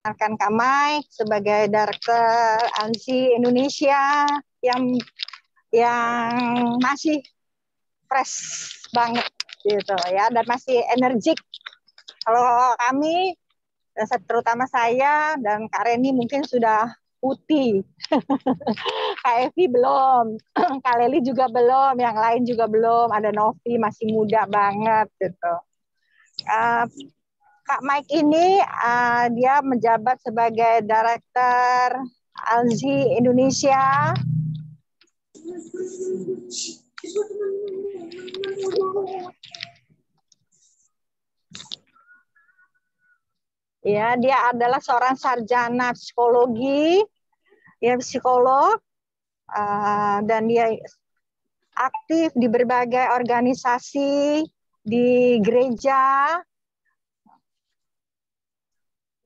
Kak Kamai sebagai Director ANSI Indonesia yang yang masih fresh banget gitu ya dan masih energik. Kalau kami eh, terutama saya dan Kak Reni mungkin sudah putih. Kak Evi belum, Kak Leli juga belum, yang lain juga belum, ada Novi masih muda banget gitu. Uh, Kak Mike ini uh, dia menjabat sebagai direktur Alzi Indonesia. Ya, dia adalah seorang sarjana psikologi, ya psikolog, uh, dan dia aktif di berbagai organisasi di gereja,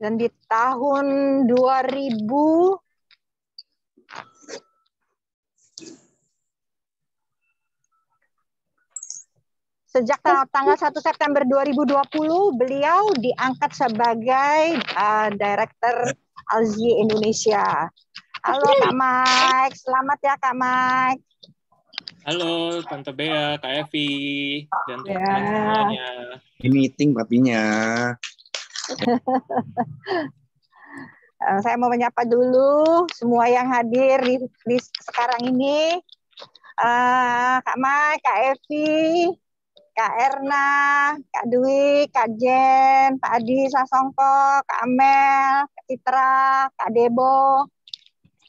dan di tahun 2000 Sejak eh. tanggal 1 September 2020, beliau diangkat sebagai uh, Director Alzi Indonesia. Halo Kak Mike, selamat ya Kak Mike. Halo Tante Bea, Kak Evi, dan iya. teman-temannya. semuanya. Di meeting papinya. Eh, saya mau menyapa dulu semua yang hadir di, di sekarang ini. Uh, Kak Mai, Kak Evi, Kak Erna, Kak Dwi, Kak Jen, Pak Adi Sasongko, Kak Amel, Kak Citra, Kak Debo,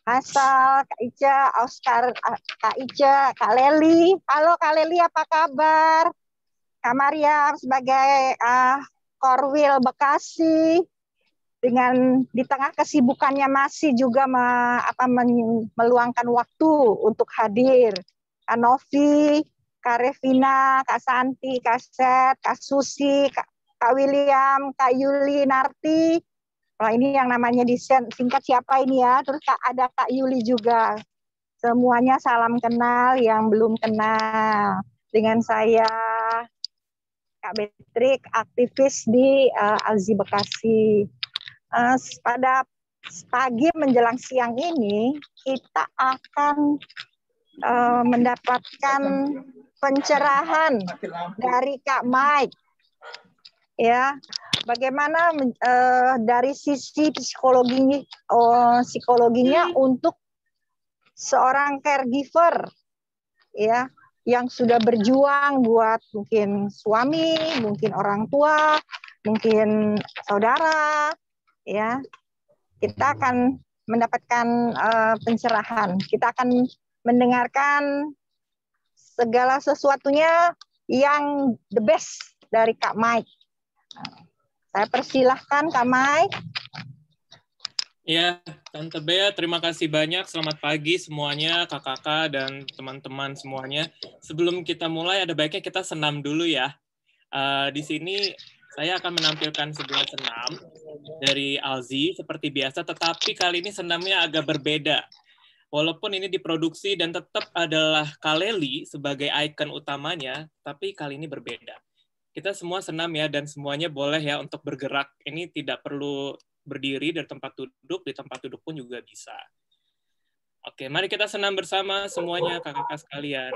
Asal, Kak Ica, Oscar, eh, Kak Ica, Kak Leli. Halo Kak Leli, apa kabar? Kak Mariam sebagai uh, Korwil Bekasi dengan di tengah kesibukannya masih juga me, apa, men, meluangkan waktu untuk hadir. Kak Novi, Kak Revina, Kak Santi, Kak Set, Kak Susi, Kak, Kak William, Kak Yuli, Narti. Kalau ini yang namanya desain singkat siapa ini ya? Terus Kak, ada Kak Yuli juga. Semuanya salam kenal yang belum kenal dengan saya Kak Betrik, aktivis di uh, Alzi Bekasi. Uh, pada pagi menjelang siang ini kita akan uh, mendapatkan pencerahan dari Kak Mike. Ya, bagaimana uh, dari sisi psikologinya uh, psikologinya untuk seorang caregiver ya yang sudah berjuang buat mungkin suami, mungkin orang tua, mungkin saudara, ya kita hmm. akan mendapatkan uh, pencerahan. Kita akan mendengarkan segala sesuatunya yang the best dari Kak Mike. Nah, saya persilahkan Kak Mike Ya, Tante Bea, terima kasih banyak. Selamat pagi semuanya, kakak-kakak dan teman-teman semuanya. Sebelum kita mulai, ada baiknya kita senam dulu ya. Uh, di sini saya akan menampilkan sebuah senam dari Alzi seperti biasa, tetapi kali ini senamnya agak berbeda. Walaupun ini diproduksi dan tetap adalah Kaleli sebagai ikon utamanya, tapi kali ini berbeda. Kita semua senam ya dan semuanya boleh ya untuk bergerak. Ini tidak perlu berdiri dari tempat duduk, di tempat duduk pun juga bisa. Oke, mari kita senam bersama semuanya kakak-kakak sekalian.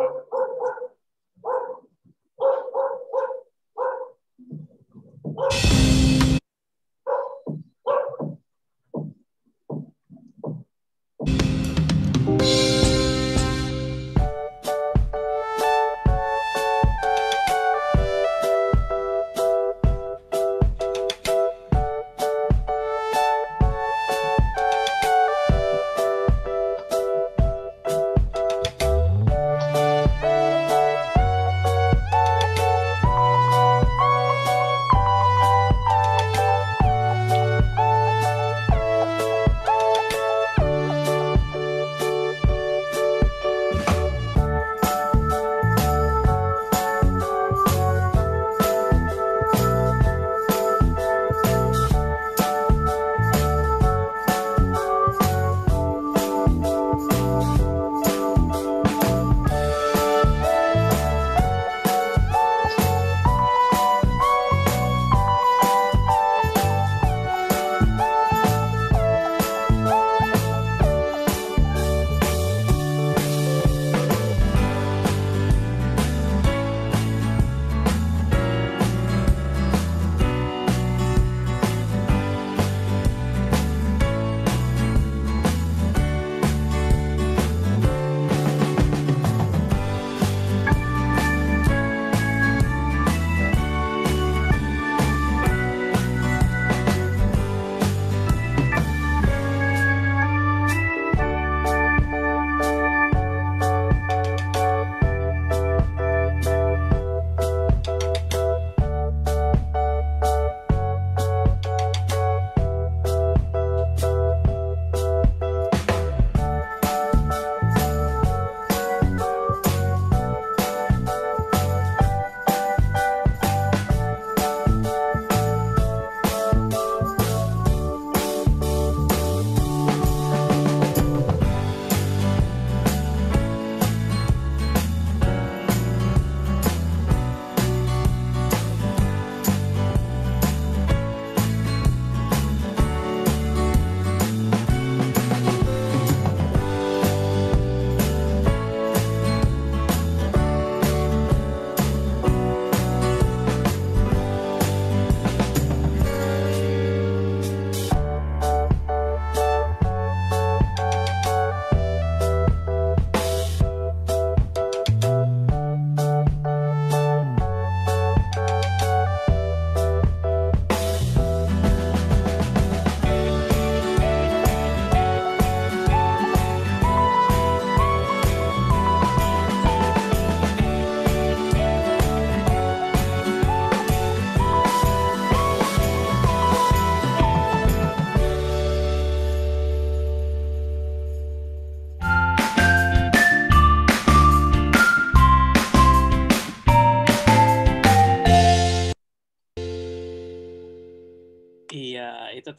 Thank you.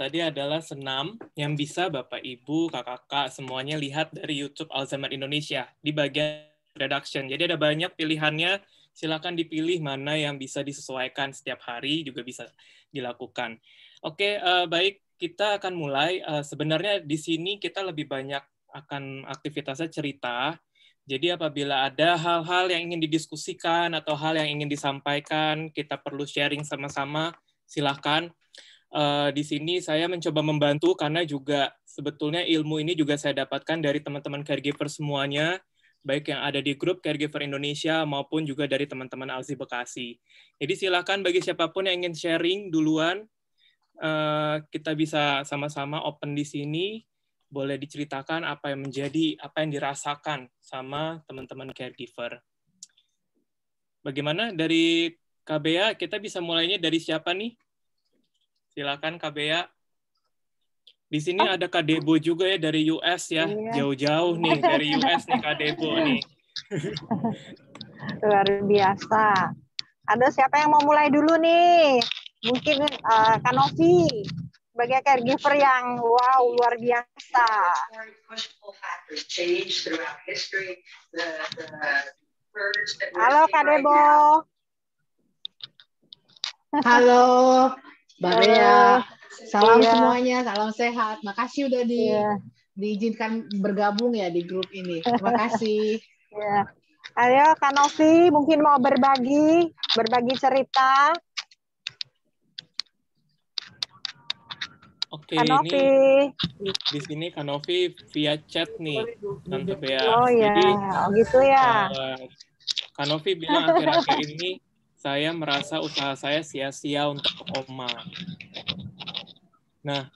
tadi adalah senam yang bisa Bapak, Ibu, kakak-kakak semuanya lihat dari YouTube Alzheimer Indonesia di bagian production. Jadi ada banyak pilihannya, silakan dipilih mana yang bisa disesuaikan setiap hari juga bisa dilakukan. Oke, uh, baik kita akan mulai. Uh, sebenarnya di sini kita lebih banyak akan aktivitasnya cerita. Jadi apabila ada hal-hal yang ingin didiskusikan atau hal yang ingin disampaikan, kita perlu sharing sama-sama, silahkan Eh, di sini saya mencoba membantu karena juga sebetulnya ilmu ini juga saya dapatkan dari teman-teman caregiver semuanya, baik yang ada di grup Caregiver Indonesia maupun juga dari teman-teman Alzi Bekasi. Jadi silakan bagi siapapun yang ingin sharing duluan, uh, kita bisa sama-sama open di sini, boleh diceritakan apa yang menjadi, apa yang dirasakan sama teman-teman caregiver. Bagaimana dari KBA, kita bisa mulainya dari siapa nih? Silakan KBA. Di sini oh. ada Kadebo juga ya dari US ya. Iya. Jauh-jauh iya. nih dari US nih Kadebo nih. Luar biasa. Ada siapa yang mau mulai dulu nih? Mungkin uh, eh, Kanovi sebagai caregiver yang wow luar biasa. Halo Kadebo. Halo. Mbak Rea. Salam ya. semuanya, salam sehat. Makasih udah di ya. diizinkan bergabung ya di grup ini. Terima kasih. Iya. Ayo Kanovi mungkin mau berbagi, berbagi cerita. Oke, Kanovi. ini di sini Kanovi via chat nih, Tante Bea. Oh iya, oh gitu ya. Uh, eh, Kanovi bilang akhir-akhir ini saya merasa usaha saya sia-sia untuk Oma. Nah,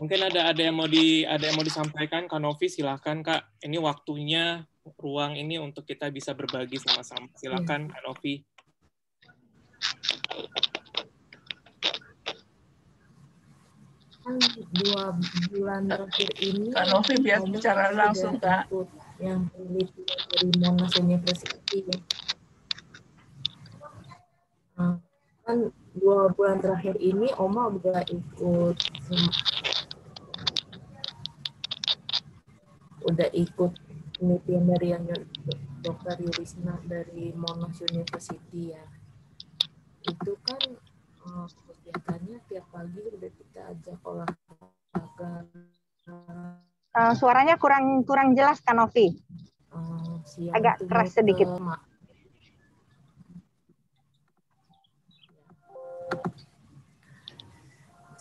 mungkin ada ada yang mau di ada yang mau disampaikan Kak Novi silahkan Kak. Ini waktunya ruang ini untuk kita bisa berbagi sama-sama. Silakan iya. Kak Novi. Kan dua bulan terakhir ini Kak Novi biar bicara langsung Kak yang peneliti dari Monas University kan dua bulan terakhir ini Oma udah ikut udah ikut penelitian dari yang dokter Yurisna dari Monash University ya itu kan eh, kegiatannya tiap pagi udah kita ajak olahraga eh, suaranya kurang kurang jelas kan Novi eh, agak keras sedikit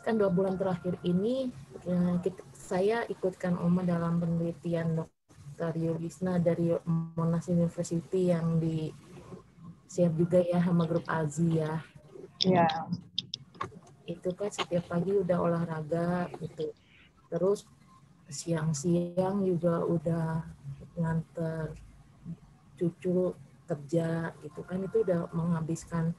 Kan dua bulan terakhir ini eh, saya ikutkan Oma dalam penelitian Dr. Yulisna dari Monas University yang di siap juga ya sama grup Azi ya. Iya. Itu kan setiap pagi udah olahraga gitu. Terus siang-siang juga udah nganter cucu kerja itu kan itu udah menghabiskan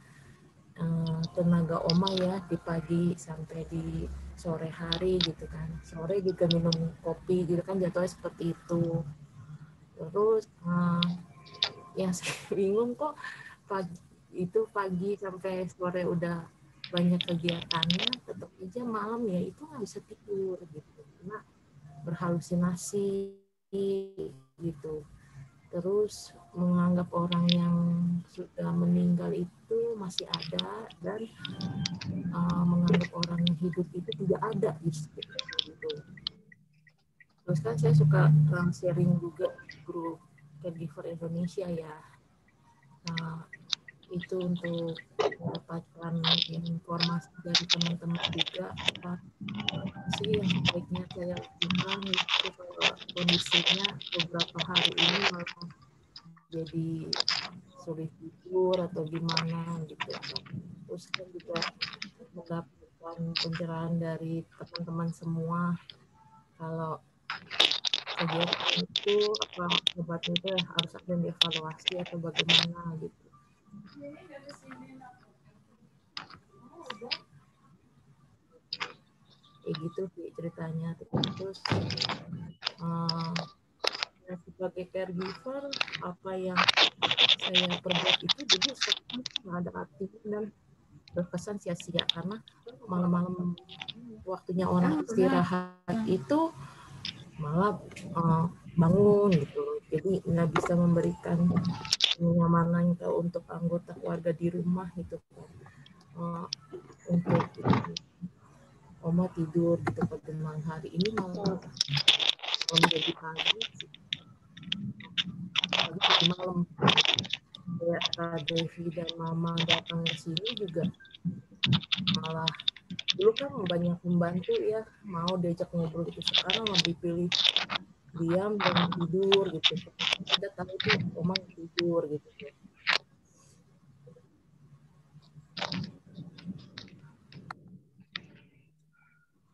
Eh, tenaga oma ya di pagi sampai di sore hari gitu kan sore juga minum kopi gitu kan jadwalnya seperti itu terus uh, eh, yang saya bingung kok pagi itu pagi sampai sore udah banyak kegiatannya tetap aja malam ya itu nggak bisa tidur gitu karena berhalusinasi gitu terus menganggap orang yang sudah meninggal itu masih ada dan uh, menganggap orang yang hidup itu tidak ada di gitu. terus kan saya suka sharing juga grup caregiver Indonesia ya uh, itu untuk mendapatkan informasi dari teman-teman juga apa sih yang baiknya saya lakukan itu kalau kondisinya beberapa hari ini malah jadi sulit tidur atau gimana gitu terus kan juga mendapatkan pencerahan dari teman-teman semua kalau kegiatan itu apa obatnya itu harus ada yang dievaluasi atau bagaimana gitu kayak gitu sih ceritanya terus uh, sebagai caregiver apa yang saya perbuat itu jadi nggak ada aktif dan berkesan sia-sia karena malam-malam waktunya orang istirahat itu malah uh, bangun gitu jadi nggak bisa memberikan kenyamanan ke gitu untuk anggota keluarga di rumah gitu kan uh, untuk oma tidur di tempat teman hari ini malah menjadi pagi pagi malam ya Kak Devi dan Mama datang ke sini juga malah dulu kan banyak membantu ya mau diajak ngobrol itu sekarang lebih pilih diam dan tidur gitu ada tahu itu omang tidur gitu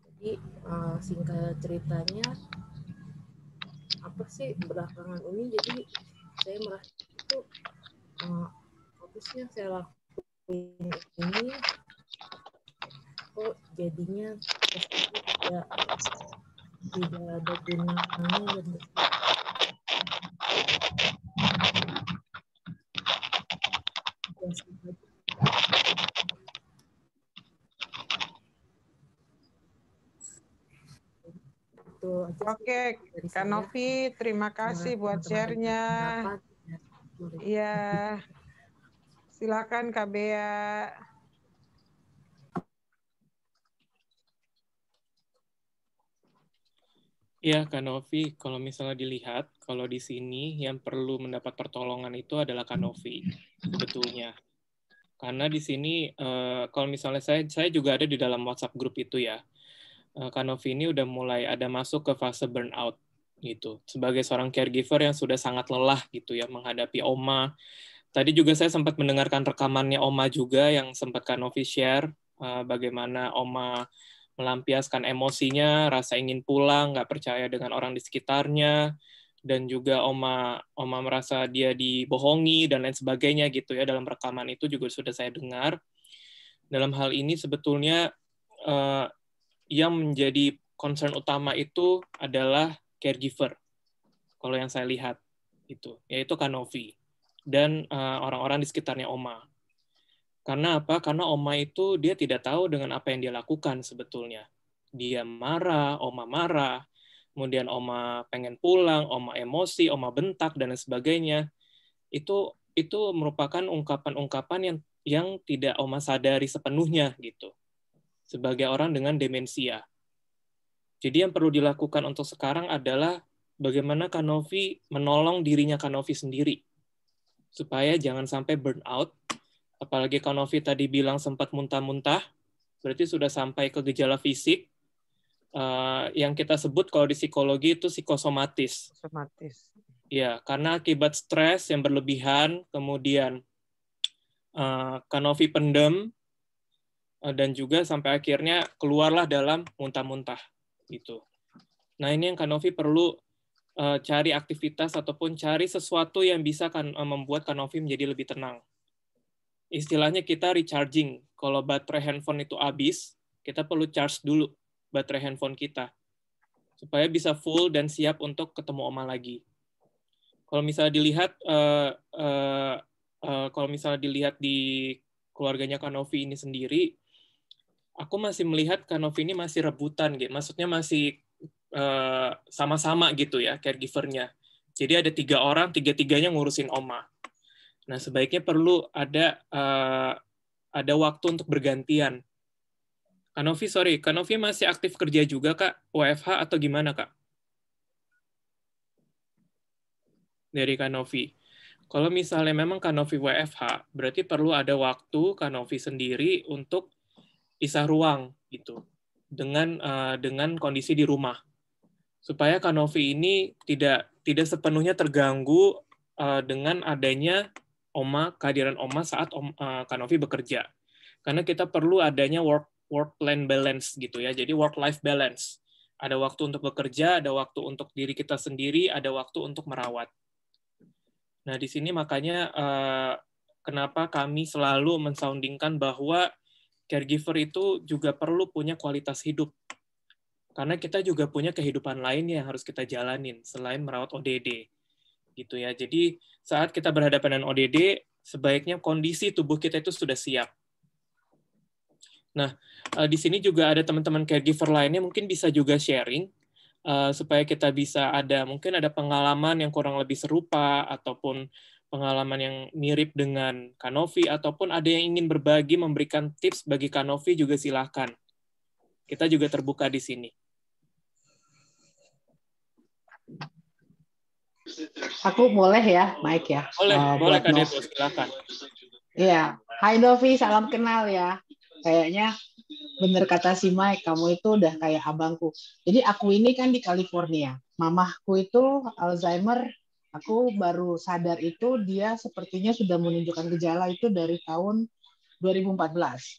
jadi uh, singkat ceritanya apa sih belakangan ini jadi saya merasa itu uh, saya lakuin ini kok jadinya tidak tidak ada gunanya dan Oke, Kak terima kasih buat sharenya. Iya, silakan Kak Iya, Kanovi, kalau misalnya dilihat, kalau di sini yang perlu mendapat pertolongan itu adalah Kanovi, sebetulnya. Karena di sini, eh, kalau misalnya saya, saya juga ada di dalam WhatsApp grup itu ya, eh, Kak Kanovi ini udah mulai ada masuk ke fase burnout, gitu. Sebagai seorang caregiver yang sudah sangat lelah, gitu ya, menghadapi Oma. Tadi juga saya sempat mendengarkan rekamannya Oma juga yang sempat Kanovi share, eh, bagaimana Oma melampiaskan emosinya, rasa ingin pulang, nggak percaya dengan orang di sekitarnya, dan juga Oma Oma merasa dia dibohongi dan lain sebagainya gitu ya dalam rekaman itu juga sudah saya dengar. Dalam hal ini sebetulnya uh, yang menjadi concern utama itu adalah caregiver. Kalau yang saya lihat itu yaitu Kanovi dan eh, orang-orang uh, di sekitarnya Oma. Karena apa? Karena Oma itu dia tidak tahu dengan apa yang dia lakukan sebetulnya. Dia marah, Oma marah, kemudian Oma pengen pulang, Oma emosi, Oma bentak dan sebagainya. Itu itu merupakan ungkapan-ungkapan yang yang tidak Oma sadari sepenuhnya gitu. Sebagai orang dengan demensia. Jadi yang perlu dilakukan untuk sekarang adalah bagaimana Kanovi menolong dirinya Kanovi sendiri supaya jangan sampai burn out apalagi Kak Novi tadi bilang sempat muntah-muntah, berarti sudah sampai ke gejala fisik, Uh, yang kita sebut kalau di psikologi itu psikosomatis. Somatis. Ya, karena akibat stres yang berlebihan, kemudian uh, eh, Kanovi pendem, uh, dan juga sampai akhirnya keluarlah dalam muntah-muntah. Gitu. Nah, ini yang Kanovi perlu uh, cari aktivitas ataupun cari sesuatu yang bisa kan, uh, membuat Kanovi menjadi lebih tenang istilahnya kita recharging. Kalau baterai handphone itu habis, kita perlu charge dulu baterai handphone kita supaya bisa full dan siap untuk ketemu oma lagi. Kalau misalnya dilihat, uh, uh, uh, kalau misalnya dilihat di keluarganya Kanovi ini sendiri, aku masih melihat Kanovi ini masih rebutan, gitu. Maksudnya masih sama-sama uh, gitu ya caregivernya. Jadi ada tiga orang, tiga-tiganya ngurusin oma. Nah, sebaiknya perlu ada uh, ada waktu untuk bergantian. Kanovi, sorry, Kanovi masih aktif kerja juga, Kak? WFH atau gimana, Kak? Dari Kanovi. Kalau misalnya memang Kanovi WFH, berarti perlu ada waktu Kanovi sendiri untuk pisah ruang, gitu, dengan uh, dengan kondisi di rumah. Supaya Kanovi ini tidak tidak sepenuhnya terganggu uh, dengan adanya Oma kehadiran Oma saat Om, uh, Kanovi bekerja. Karena kita perlu adanya work work life balance gitu ya. Jadi work life balance. Ada waktu untuk bekerja, ada waktu untuk diri kita sendiri, ada waktu untuk merawat. Nah, di sini makanya uh, kenapa kami selalu mensoundingkan bahwa caregiver itu juga perlu punya kualitas hidup. Karena kita juga punya kehidupan lain yang harus kita jalanin selain merawat ODD gitu ya. Jadi saat kita berhadapan dengan ODD, sebaiknya kondisi tubuh kita itu sudah siap. Nah, eh, di sini juga ada teman-teman caregiver lainnya mungkin bisa juga sharing eh, supaya kita bisa ada mungkin ada pengalaman yang kurang lebih serupa ataupun pengalaman yang mirip dengan Kanovi ataupun ada yang ingin berbagi memberikan tips bagi Kanovi juga silahkan. Kita juga terbuka di sini. Aku boleh ya, Mike ya. Boleh, uh, boleh Kak silakan. Iya. Hai Novi, salam kenal ya. Kayaknya bener kata si Mike, kamu itu udah kayak abangku. Jadi aku ini kan di California. Mamahku itu Alzheimer, aku baru sadar itu dia sepertinya sudah menunjukkan gejala itu dari tahun 2014.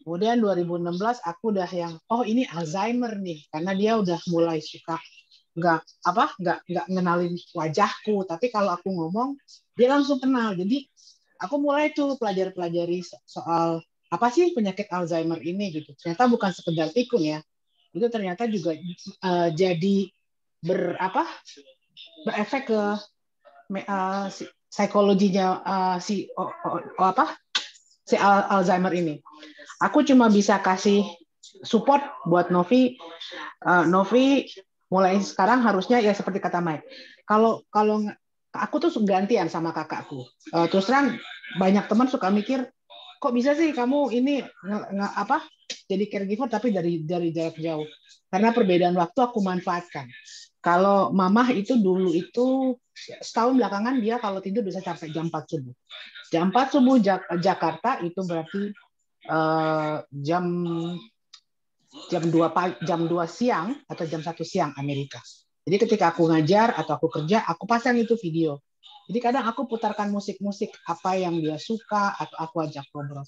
Kemudian 2016 aku udah yang oh ini Alzheimer nih karena dia udah mulai suka nggak apa nggak nggak ngenalin wajahku tapi kalau aku ngomong dia langsung kenal jadi aku mulai tuh pelajari pelajari soal apa sih penyakit Alzheimer ini gitu ternyata bukan sekedar tikun ya itu ternyata juga uh, jadi berapa berefek ke uh, psikologinya uh, si oh, oh, oh, apa si Al Alzheimer ini aku cuma bisa kasih support buat Novi. Uh, Novi mulai sekarang harusnya ya seperti kata Mike kalau kalau aku tuh gantian sama kakakku uh, terus terang banyak teman suka mikir kok bisa sih kamu ini nge, nge, apa jadi caregiver tapi dari dari jarak jauh karena perbedaan waktu aku manfaatkan kalau mamah itu dulu itu setahun belakangan dia kalau tidur bisa sampai jam 4 subuh. Jam 4 subuh Jakarta itu berarti uh, jam jam 2 jam 2 siang atau jam 1 siang Amerika. Jadi ketika aku ngajar atau aku kerja, aku pasang itu video. Jadi kadang aku putarkan musik-musik apa yang dia suka atau aku ajak ngobrol.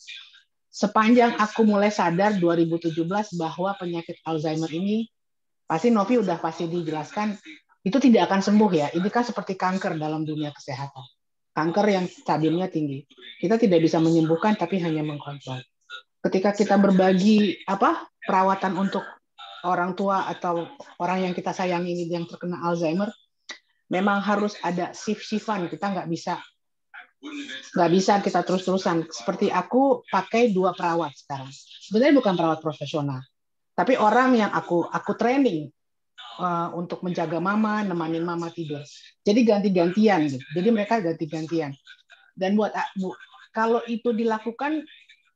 Sepanjang aku mulai sadar 2017 bahwa penyakit Alzheimer ini pasti Novi udah pasti dijelaskan itu tidak akan sembuh ya. Ini kan seperti kanker dalam dunia kesehatan. Kanker yang stadiumnya tinggi. Kita tidak bisa menyembuhkan tapi hanya mengkontrol ketika kita berbagi apa perawatan untuk orang tua atau orang yang kita sayangi ini yang terkena Alzheimer memang harus ada shift-shiftan kita nggak bisa nggak bisa kita terus-terusan seperti aku pakai dua perawat sekarang sebenarnya bukan perawat profesional tapi orang yang aku aku training uh, untuk menjaga mama nemanin mama tidur jadi ganti-gantian gitu jadi mereka ganti-gantian dan buat bu, kalau itu dilakukan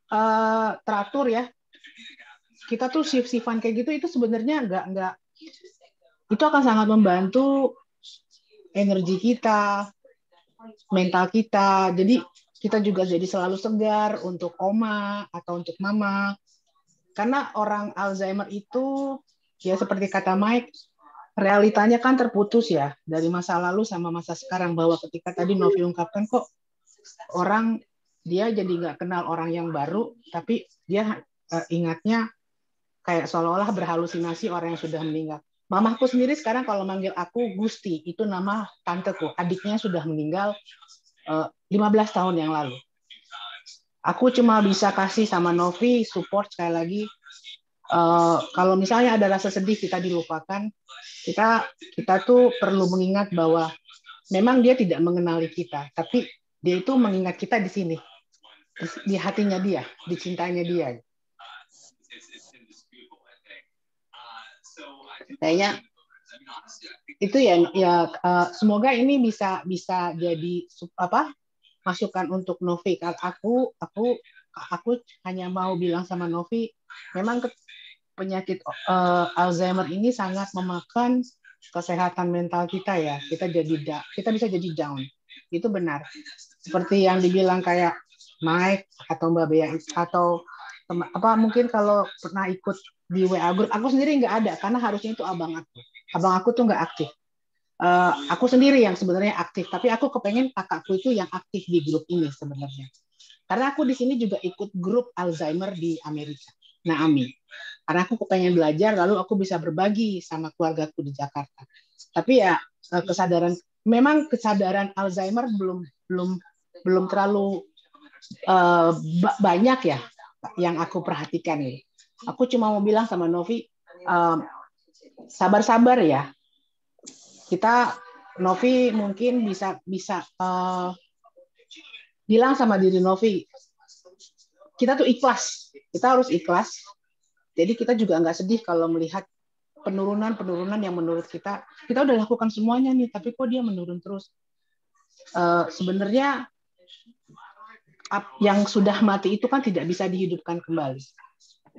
Eh, teratur ya kita tuh shift shiftan kayak gitu itu sebenarnya nggak nggak itu akan sangat membantu energi kita mental kita jadi kita juga jadi selalu segar untuk oma atau untuk mama karena orang Alzheimer itu ya seperti kata Mike realitanya kan terputus ya dari masa lalu sama masa sekarang bahwa ketika tadi Novi ungkapkan kok orang dia jadi nggak kenal orang yang baru tapi dia uh, ingatnya kayak seolah-olah berhalusinasi orang yang sudah meninggal mamahku sendiri sekarang kalau manggil aku Gusti itu nama tanteku adiknya sudah meninggal uh, eh, 15 tahun yang lalu aku cuma bisa kasih sama Novi support sekali lagi Uh, kalau misalnya ada rasa sedih kita dilupakan, kita kita tuh perlu mengingat bahwa memang dia tidak mengenali kita, tapi dia itu mengingat kita di sini di, hatinya dia, di cintanya dia. Uh, uh, Kayaknya itu ya ya uh, semoga ini bisa bisa jadi apa masukan untuk Novi. kalau Aku aku aku hanya mau bilang sama Novi, memang penyakit uh, Alzheimer ini sangat memakan kesehatan mental kita ya. Kita jadi da, kita bisa jadi down. Itu benar. Seperti yang dibilang kayak naik atau Mbak Bea atau apa mungkin kalau pernah ikut di WA group aku sendiri nggak ada karena harusnya itu abang aku abang aku tuh nggak aktif uh, aku sendiri yang sebenarnya aktif tapi aku kepengen kakakku itu yang aktif di grup ini sebenarnya karena aku di sini juga ikut grup Alzheimer di Amerika Naami karena aku kepengen belajar lalu aku bisa berbagi sama keluargaku di Jakarta tapi ya eh, kesadaran memang kesadaran Alzheimer belum belum belum terlalu uh, banyak ya yang aku perhatikan nih. Aku cuma mau bilang sama Novi, sabar eh, sabar-sabar ya. Kita Novi mungkin bisa bisa uh, bilang sama diri Novi, kita tuh ikhlas, kita harus ikhlas. Jadi kita juga nggak sedih kalau melihat penurunan-penurunan yang menurut kita kita udah lakukan semuanya nih, tapi kok dia menurun terus. Uh, sebenarnya yang sudah mati itu kan tidak bisa dihidupkan kembali.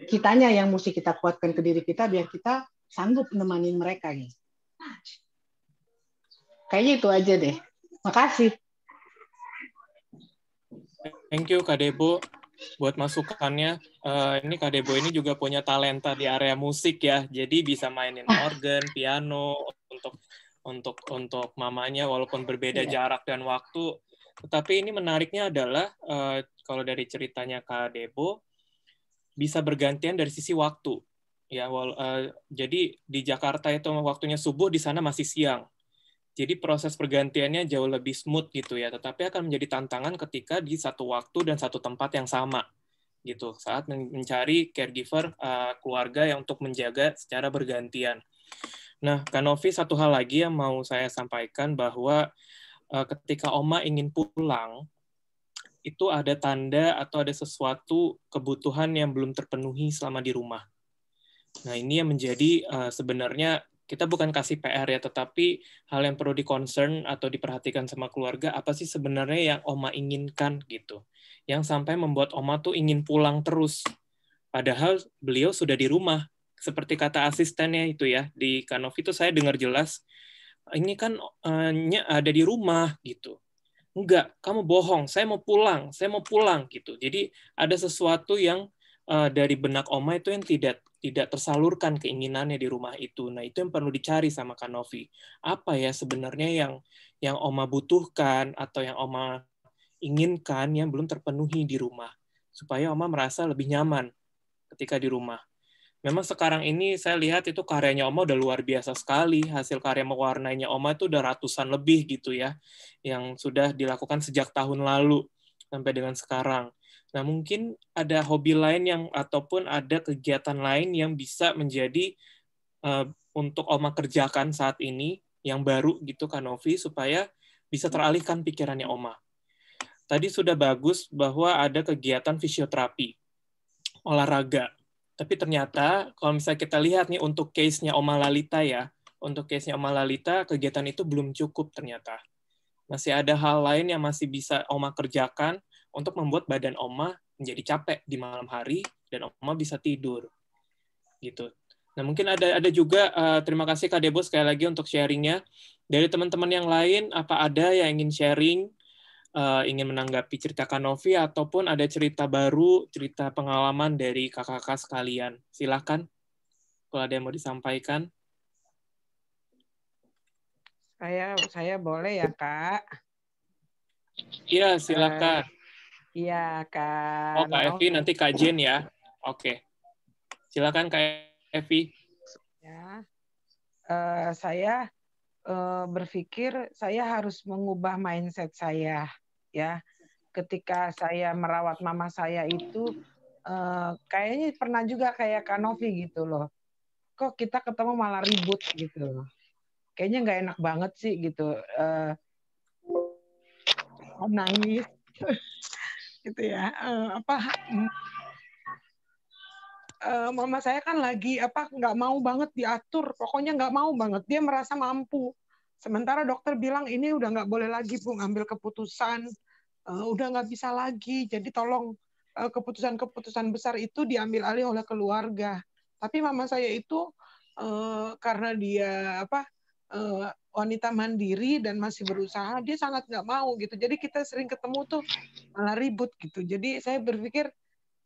Kitanya yang mesti kita kuatkan ke diri kita biar kita sanggup nemanin mereka nih. Ya. Kayaknya itu aja deh. Makasih. Thank you Kak Debo buat masukannya. Uh, ini Kak Debo ini juga punya talenta di area musik ya. Jadi bisa mainin ah. organ, piano untuk untuk untuk mamanya walaupun berbeda yeah. jarak dan waktu tetapi ini menariknya adalah uh, kalau dari ceritanya Kak Debo bisa bergantian dari sisi waktu. Ya, wal, uh, jadi di Jakarta itu waktunya subuh, di sana masih siang. Jadi proses pergantiannya jauh lebih smooth gitu ya, tetapi akan menjadi tantangan ketika di satu waktu dan satu tempat yang sama gitu saat mencari caregiver uh, keluarga yang untuk menjaga secara bergantian. Nah, Kanovi satu hal lagi yang mau saya sampaikan bahwa Eh, ketika Oma ingin pulang, itu ada tanda atau ada sesuatu kebutuhan yang belum terpenuhi selama di rumah. Nah, ini yang menjadi uh, sebenarnya kita bukan kasih PR ya, tetapi hal yang perlu di atau diperhatikan sama keluarga, apa sih sebenarnya yang Oma inginkan gitu. Yang sampai membuat Oma tuh ingin pulang terus. Padahal beliau sudah di rumah. Seperti kata asistennya itu ya, di Kanovi itu saya dengar jelas, ini kan uh, ada di rumah gitu enggak kamu bohong saya mau pulang saya mau pulang gitu jadi ada sesuatu yang uh, dari benak oma itu yang tidak tidak tersalurkan keinginannya di rumah itu nah itu yang perlu dicari sama kanovi apa ya sebenarnya yang yang oma butuhkan atau yang oma inginkan yang belum terpenuhi di rumah supaya oma merasa lebih nyaman ketika di rumah memang sekarang ini saya lihat itu karyanya Oma udah luar biasa sekali. Hasil karya mewarnainya Oma itu udah ratusan lebih gitu ya, yang sudah dilakukan sejak tahun lalu sampai dengan sekarang. Nah mungkin ada hobi lain yang ataupun ada kegiatan lain yang bisa menjadi uh, untuk Oma kerjakan saat ini yang baru gitu kan Novi supaya bisa teralihkan pikirannya Oma. Tadi sudah bagus bahwa ada kegiatan fisioterapi, olahraga, tapi ternyata kalau misalnya kita lihat nih untuk case-nya Oma Lalita ya, untuk case-nya Oma Lalita kegiatan itu belum cukup ternyata. Masih ada hal lain yang masih bisa Oma kerjakan untuk membuat badan Oma menjadi capek di malam hari dan Oma bisa tidur. Gitu. Nah, mungkin ada ada juga uh, terima kasih Kak Debo sekali lagi untuk sharingnya. Dari teman-teman yang lain apa ada yang ingin sharing uh, ingin menanggapi cerita Kanovi ataupun ada cerita baru, cerita pengalaman dari kakak-kakak sekalian. Silahkan, kalau ada yang mau disampaikan. Saya saya boleh ya, Kak? Iya, silakan. Uh, iya, Kak. Oh, Kak Evi nanti Kak jin ya. Oke. Okay. Silakan Kak Evi. Ya. Uh, saya berpikir saya harus mengubah mindset saya ya ketika saya merawat mama saya itu eh, kayaknya pernah juga kayak Kanovi gitu loh kok kita ketemu malah ribut gitu loh kayaknya nggak enak banget sih gitu eh, nangis gitu ya eh, apa hmm. eh, mama saya kan lagi apa nggak mau banget diatur pokoknya nggak mau banget dia merasa mampu Sementara dokter bilang ini udah nggak boleh lagi bu ngambil keputusan, uh, udah nggak bisa lagi. Jadi tolong keputusan eh, keputusan-keputusan besar itu diambil alih oleh keluarga. Tapi mama saya itu uh, karena dia apa uh, wanita mandiri dan masih berusaha, dia sangat nggak mau gitu. Jadi kita sering ketemu tuh malah ribut gitu. Jadi saya berpikir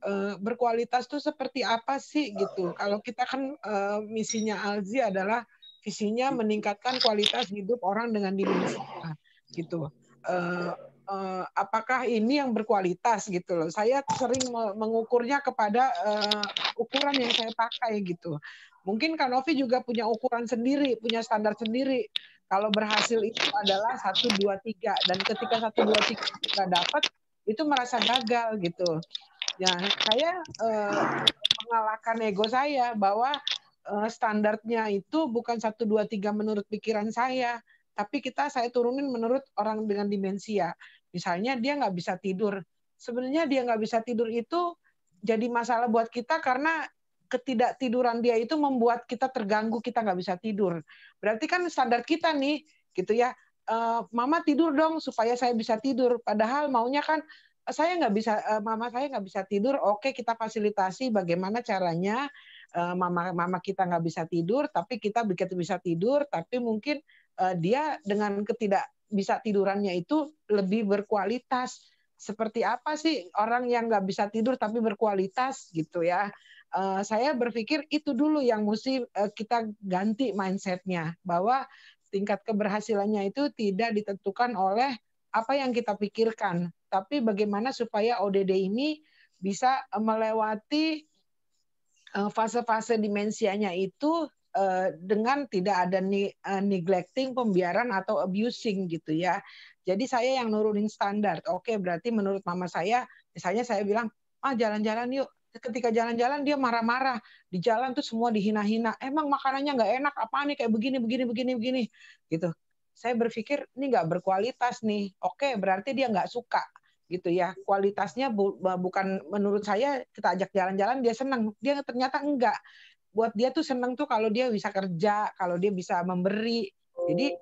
uh, berkualitas tuh seperti apa sih gitu. Kalau kita kan uh, misinya Alzi adalah Visinya gitu. meningkatkan kualitas hidup orang dengan demensia gitu. Uh, uh, apakah ini yang berkualitas gitu loh. Saya sering mengukurnya kepada uh, ukuran yang saya pakai gitu. Mungkin Kanovi juga punya ukuran sendiri, punya standar sendiri. Kalau berhasil itu adalah satu dua tiga dan ketika satu dua tiga tidak dapat itu merasa gagal gitu. Ya, saya uh, mengalahkan ego saya bahwa Eh, standarnya itu bukan satu dua tiga menurut pikiran saya, tapi kita saya turunin menurut orang dengan demensia. Misalnya dia nggak bisa tidur, sebenarnya dia nggak bisa tidur itu jadi masalah buat kita karena ketidaktiduran dia itu membuat kita terganggu kita nggak bisa tidur berarti kan standar kita nih gitu ya e, mama tidur dong supaya saya bisa tidur padahal maunya kan eh, saya nggak bisa e, mama saya nggak bisa tidur oke kita fasilitasi bagaimana caranya Eh, mama mama kita nggak bisa tidur tapi kita begitu bisa tidur tapi mungkin eh, dia dengan ketidak bisa tidurannya itu lebih berkualitas seperti apa sih orang yang nggak bisa tidur tapi berkualitas gitu ya uh, saya berpikir itu dulu yang mesti uh, kita ganti mindsetnya bahwa tingkat keberhasilannya itu tidak ditentukan oleh apa yang kita pikirkan tapi bagaimana supaya ODD ini bisa melewati Eh, fase-fase dimensianya itu eh, dengan tidak ada eh, neglecting, pembiaran atau abusing gitu ya. Jadi saya yang nurunin standar. Oke, berarti menurut mama saya, misalnya saya bilang, ah jalan-jalan yuk. Ketika jalan-jalan dia marah-marah di jalan tuh semua dihina-hina. Emang makanannya nggak enak apa nih kayak begini begini begini begini gitu. Saya berpikir ini nggak berkualitas nih. Oke, berarti dia nggak suka gitu ya kualitasnya bu, bukan menurut saya kita ajak jalan-jalan dia senang dia ternyata enggak buat dia tuh senang tuh kalau dia bisa kerja kalau dia bisa memberi jadi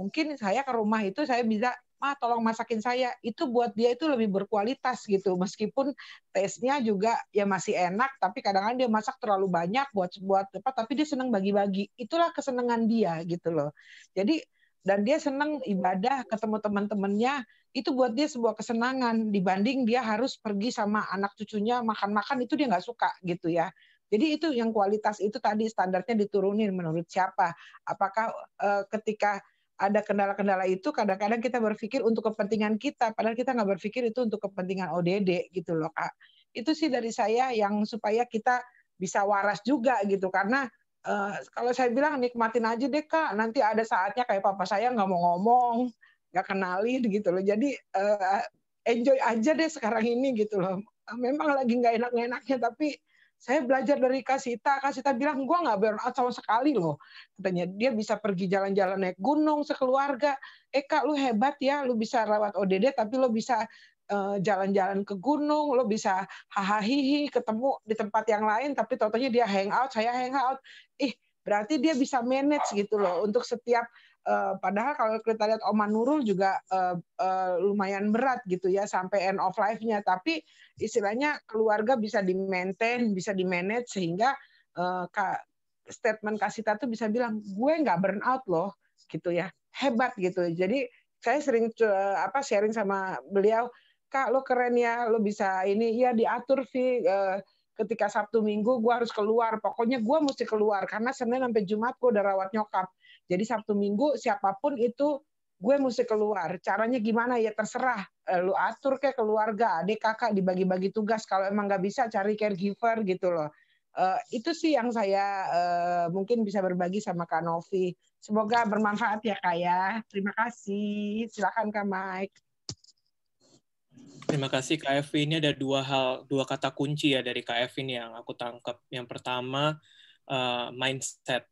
mungkin saya ke rumah itu saya bisa ma tolong masakin saya itu buat dia itu lebih berkualitas gitu meskipun tesnya juga ya masih enak tapi kadang-kadang dia masak terlalu banyak buat buat apa tapi dia senang bagi-bagi itulah kesenangan dia gitu loh jadi dan dia senang ibadah ketemu teman-temannya itu buat dia sebuah kesenangan dibanding dia harus pergi sama anak cucunya makan-makan itu dia nggak suka gitu ya. Jadi itu yang kualitas itu tadi standarnya diturunin menurut siapa? Apakah e, ketika ada kendala-kendala itu kadang-kadang kita berpikir untuk kepentingan kita padahal kita nggak berpikir itu untuk kepentingan ODD gitu loh Kak. Itu sih dari saya yang supaya kita bisa waras juga gitu karena eh, kalau saya bilang nikmatin aja deh Kak, nanti ada saatnya kayak papa saya nggak mau ngomong, nggak kenalin gitu loh jadi uh, enjoy aja deh sekarang ini gitu loh memang lagi nggak enak-enaknya tapi saya belajar dari Kasita. Kasita bilang, gue nggak burn out sama sekali loh. Katanya, dia bisa pergi jalan-jalan naik gunung sekeluarga. Eh Kak, lu hebat ya. Lu bisa lewat ODD, tapi lu bisa eh, jalan-jalan ke gunung. lo bisa hahaha ketemu di tempat yang lain. Tapi totalnya dia hangout, saya hangout. Ih, berarti dia bisa manage gitu loh. Untuk setiap Uh, padahal kalau kita lihat Oman Nurul juga uh, uh, lumayan berat gitu ya sampai end of life-nya. Tapi istilahnya keluarga bisa di maintain, bisa di manage sehingga uh, ka, statement Kasita tuh bisa bilang gue nggak burn out loh gitu ya hebat gitu. Jadi saya sering uh, apa sharing sama beliau, kak lo keren ya, lo bisa ini ya diatur sih Uh, ketika Sabtu Minggu gue harus keluar, pokoknya gue mesti keluar karena Senin sampai Jumat gue udah rawat nyokap jadi Sabtu Minggu siapapun itu gue mesti keluar. Caranya gimana ya terserah. Eh, lu atur ke keluarga, adik kakak dibagi-bagi tugas. Kalau emang nggak bisa cari caregiver gitu loh. Uh, itu sih yang saya uh, mungkin bisa berbagi sama Kak Novi. Semoga bermanfaat ya Kak ya. Terima kasih. Silakan Kak Mike. Terima kasih Kak Evin. Ini ada dua hal, dua kata kunci ya dari Kak Evin yang aku tangkap. Yang pertama uh, mindset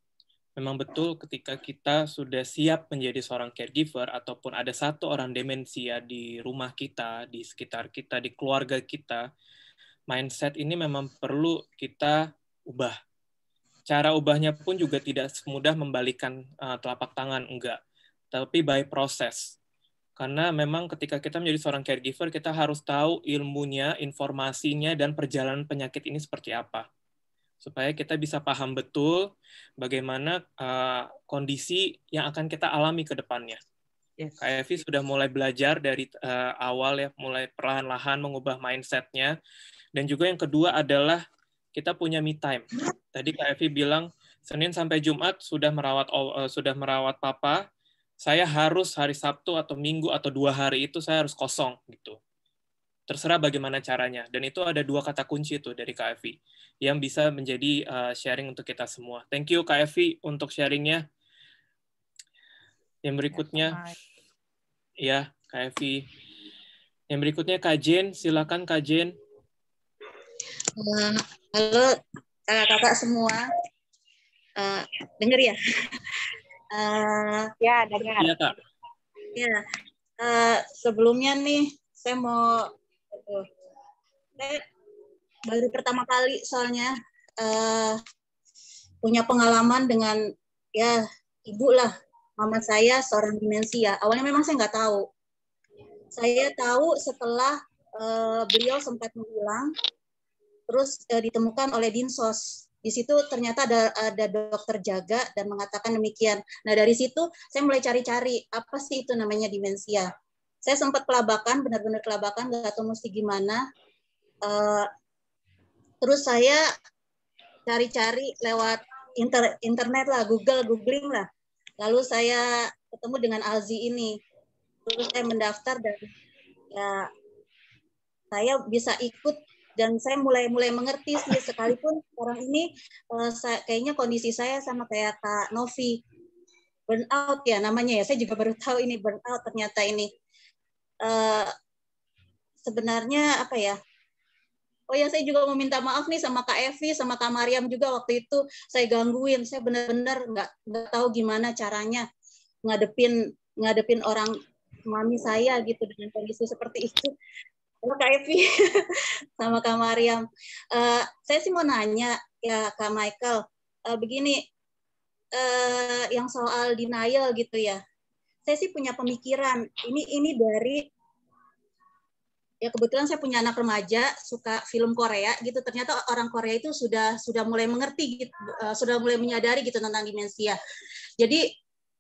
memang betul ketika kita sudah siap menjadi seorang caregiver ataupun ada satu orang demensia di rumah kita, di sekitar kita, di keluarga kita, mindset ini memang perlu kita ubah. Cara ubahnya pun juga tidak semudah membalikan uh, telapak tangan, enggak. Tapi by process. Karena memang ketika kita menjadi seorang caregiver, kita harus tahu ilmunya, informasinya, dan perjalanan penyakit ini seperti apa supaya kita bisa paham betul bagaimana uh, kondisi yang akan kita alami ke depannya. Yes. Kak Evi sudah mulai belajar dari uh, awal ya, mulai perlahan-lahan mengubah mindsetnya. Dan juga yang kedua adalah kita punya me time. Tadi Kak Evi bilang Senin sampai Jumat sudah merawat uh, sudah merawat Papa. Saya harus hari Sabtu atau Minggu atau dua hari itu saya harus kosong gitu terserah bagaimana caranya. Dan itu ada dua kata kunci itu dari Kak yang bisa menjadi eh, sharing untuk kita semua. Thank you Kak untuk sharingnya. Yang berikutnya, ya Kak Yang berikutnya Kak Jen, silakan Kak Jen. Eh, halo kakak-kakak eh, semua, uh, dengar ya? Uh, ya dengar. Iya kak. Ya, uh, sebelumnya nih saya mau saya baru pertama kali soalnya uh, punya pengalaman dengan ya ibu lah mama saya seorang demensia. Awalnya memang saya nggak tahu. Saya tahu setelah uh, beliau sempat menghilang, terus uh, ditemukan oleh dinsos. Di situ ternyata ada ada dokter jaga dan mengatakan demikian. Nah dari situ saya mulai cari-cari apa sih itu namanya demensia saya sempat kelabakan benar-benar kelabakan nggak tahu mesti gimana uh, terus saya cari-cari lewat inter internet lah Google googling lah lalu saya ketemu dengan Alzi ini terus saya mendaftar dan ya saya bisa ikut dan saya mulai mulai mengerti sih sekalipun sekarang ini eh, kayaknya kondisi saya sama kayak Kak Novi burnout ya namanya ya saya juga baru tahu ini burnout ternyata ini Eh, sebenarnya apa ya? Oh ya saya juga mau minta maaf nih sama Kak Evi, sama Kak Mariam juga waktu itu saya gangguin. Saya benar-benar nggak nggak tahu gimana caranya ngadepin ngadepin orang mami saya gitu dengan kondisi seperti itu. sama Kak Evi sama Kak Mariam. Uh, saya sih mau nanya ya Kak Michael, uh, begini uh, yang soal denial gitu ya saya sih punya pemikiran ini ini dari ya kebetulan saya punya anak remaja suka film Korea gitu ternyata orang Korea itu sudah sudah mulai mengerti gitu, eh, sudah mulai menyadari gitu tentang demensia ya. jadi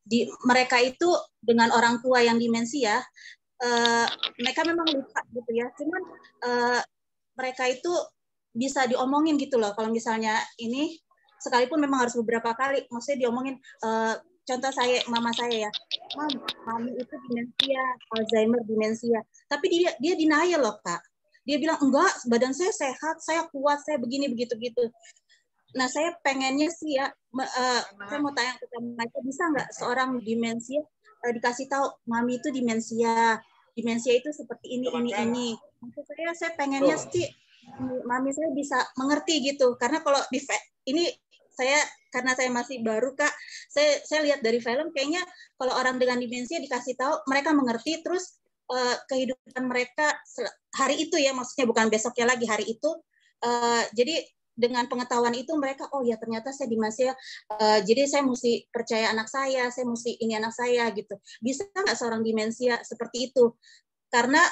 di mereka itu dengan orang tua yang demensia ya, uh, eh, mereka memang lupa gitu ya cuman uh, mereka itu bisa diomongin gitu loh kalau misalnya ini sekalipun memang harus beberapa kali maksudnya diomongin uh, contoh saya mama saya ya mam mami itu demensia Alzheimer demensia tapi dia dia dinaya loh kak dia bilang enggak badan saya sehat saya kuat saya begini begitu gitu nah saya pengennya sih ya uh, saya mau tanya ke kamu bisa nggak seorang demensia uh, dikasih tahu mami itu demensia demensia itu seperti ini ini ini maksud saya saya pengennya sih mami saya bisa mengerti gitu karena kalau di ini saya karena saya masih baru kak saya saya lihat dari film kayaknya kalau orang dengan demensia dikasih tahu mereka mengerti terus uh, kehidupan mereka hari itu ya maksudnya bukan besoknya lagi hari itu uh, jadi dengan pengetahuan itu mereka oh ya ternyata saya dimensi uh, jadi saya mesti percaya anak saya saya mesti ini anak saya gitu bisa nggak seorang demensia seperti itu karena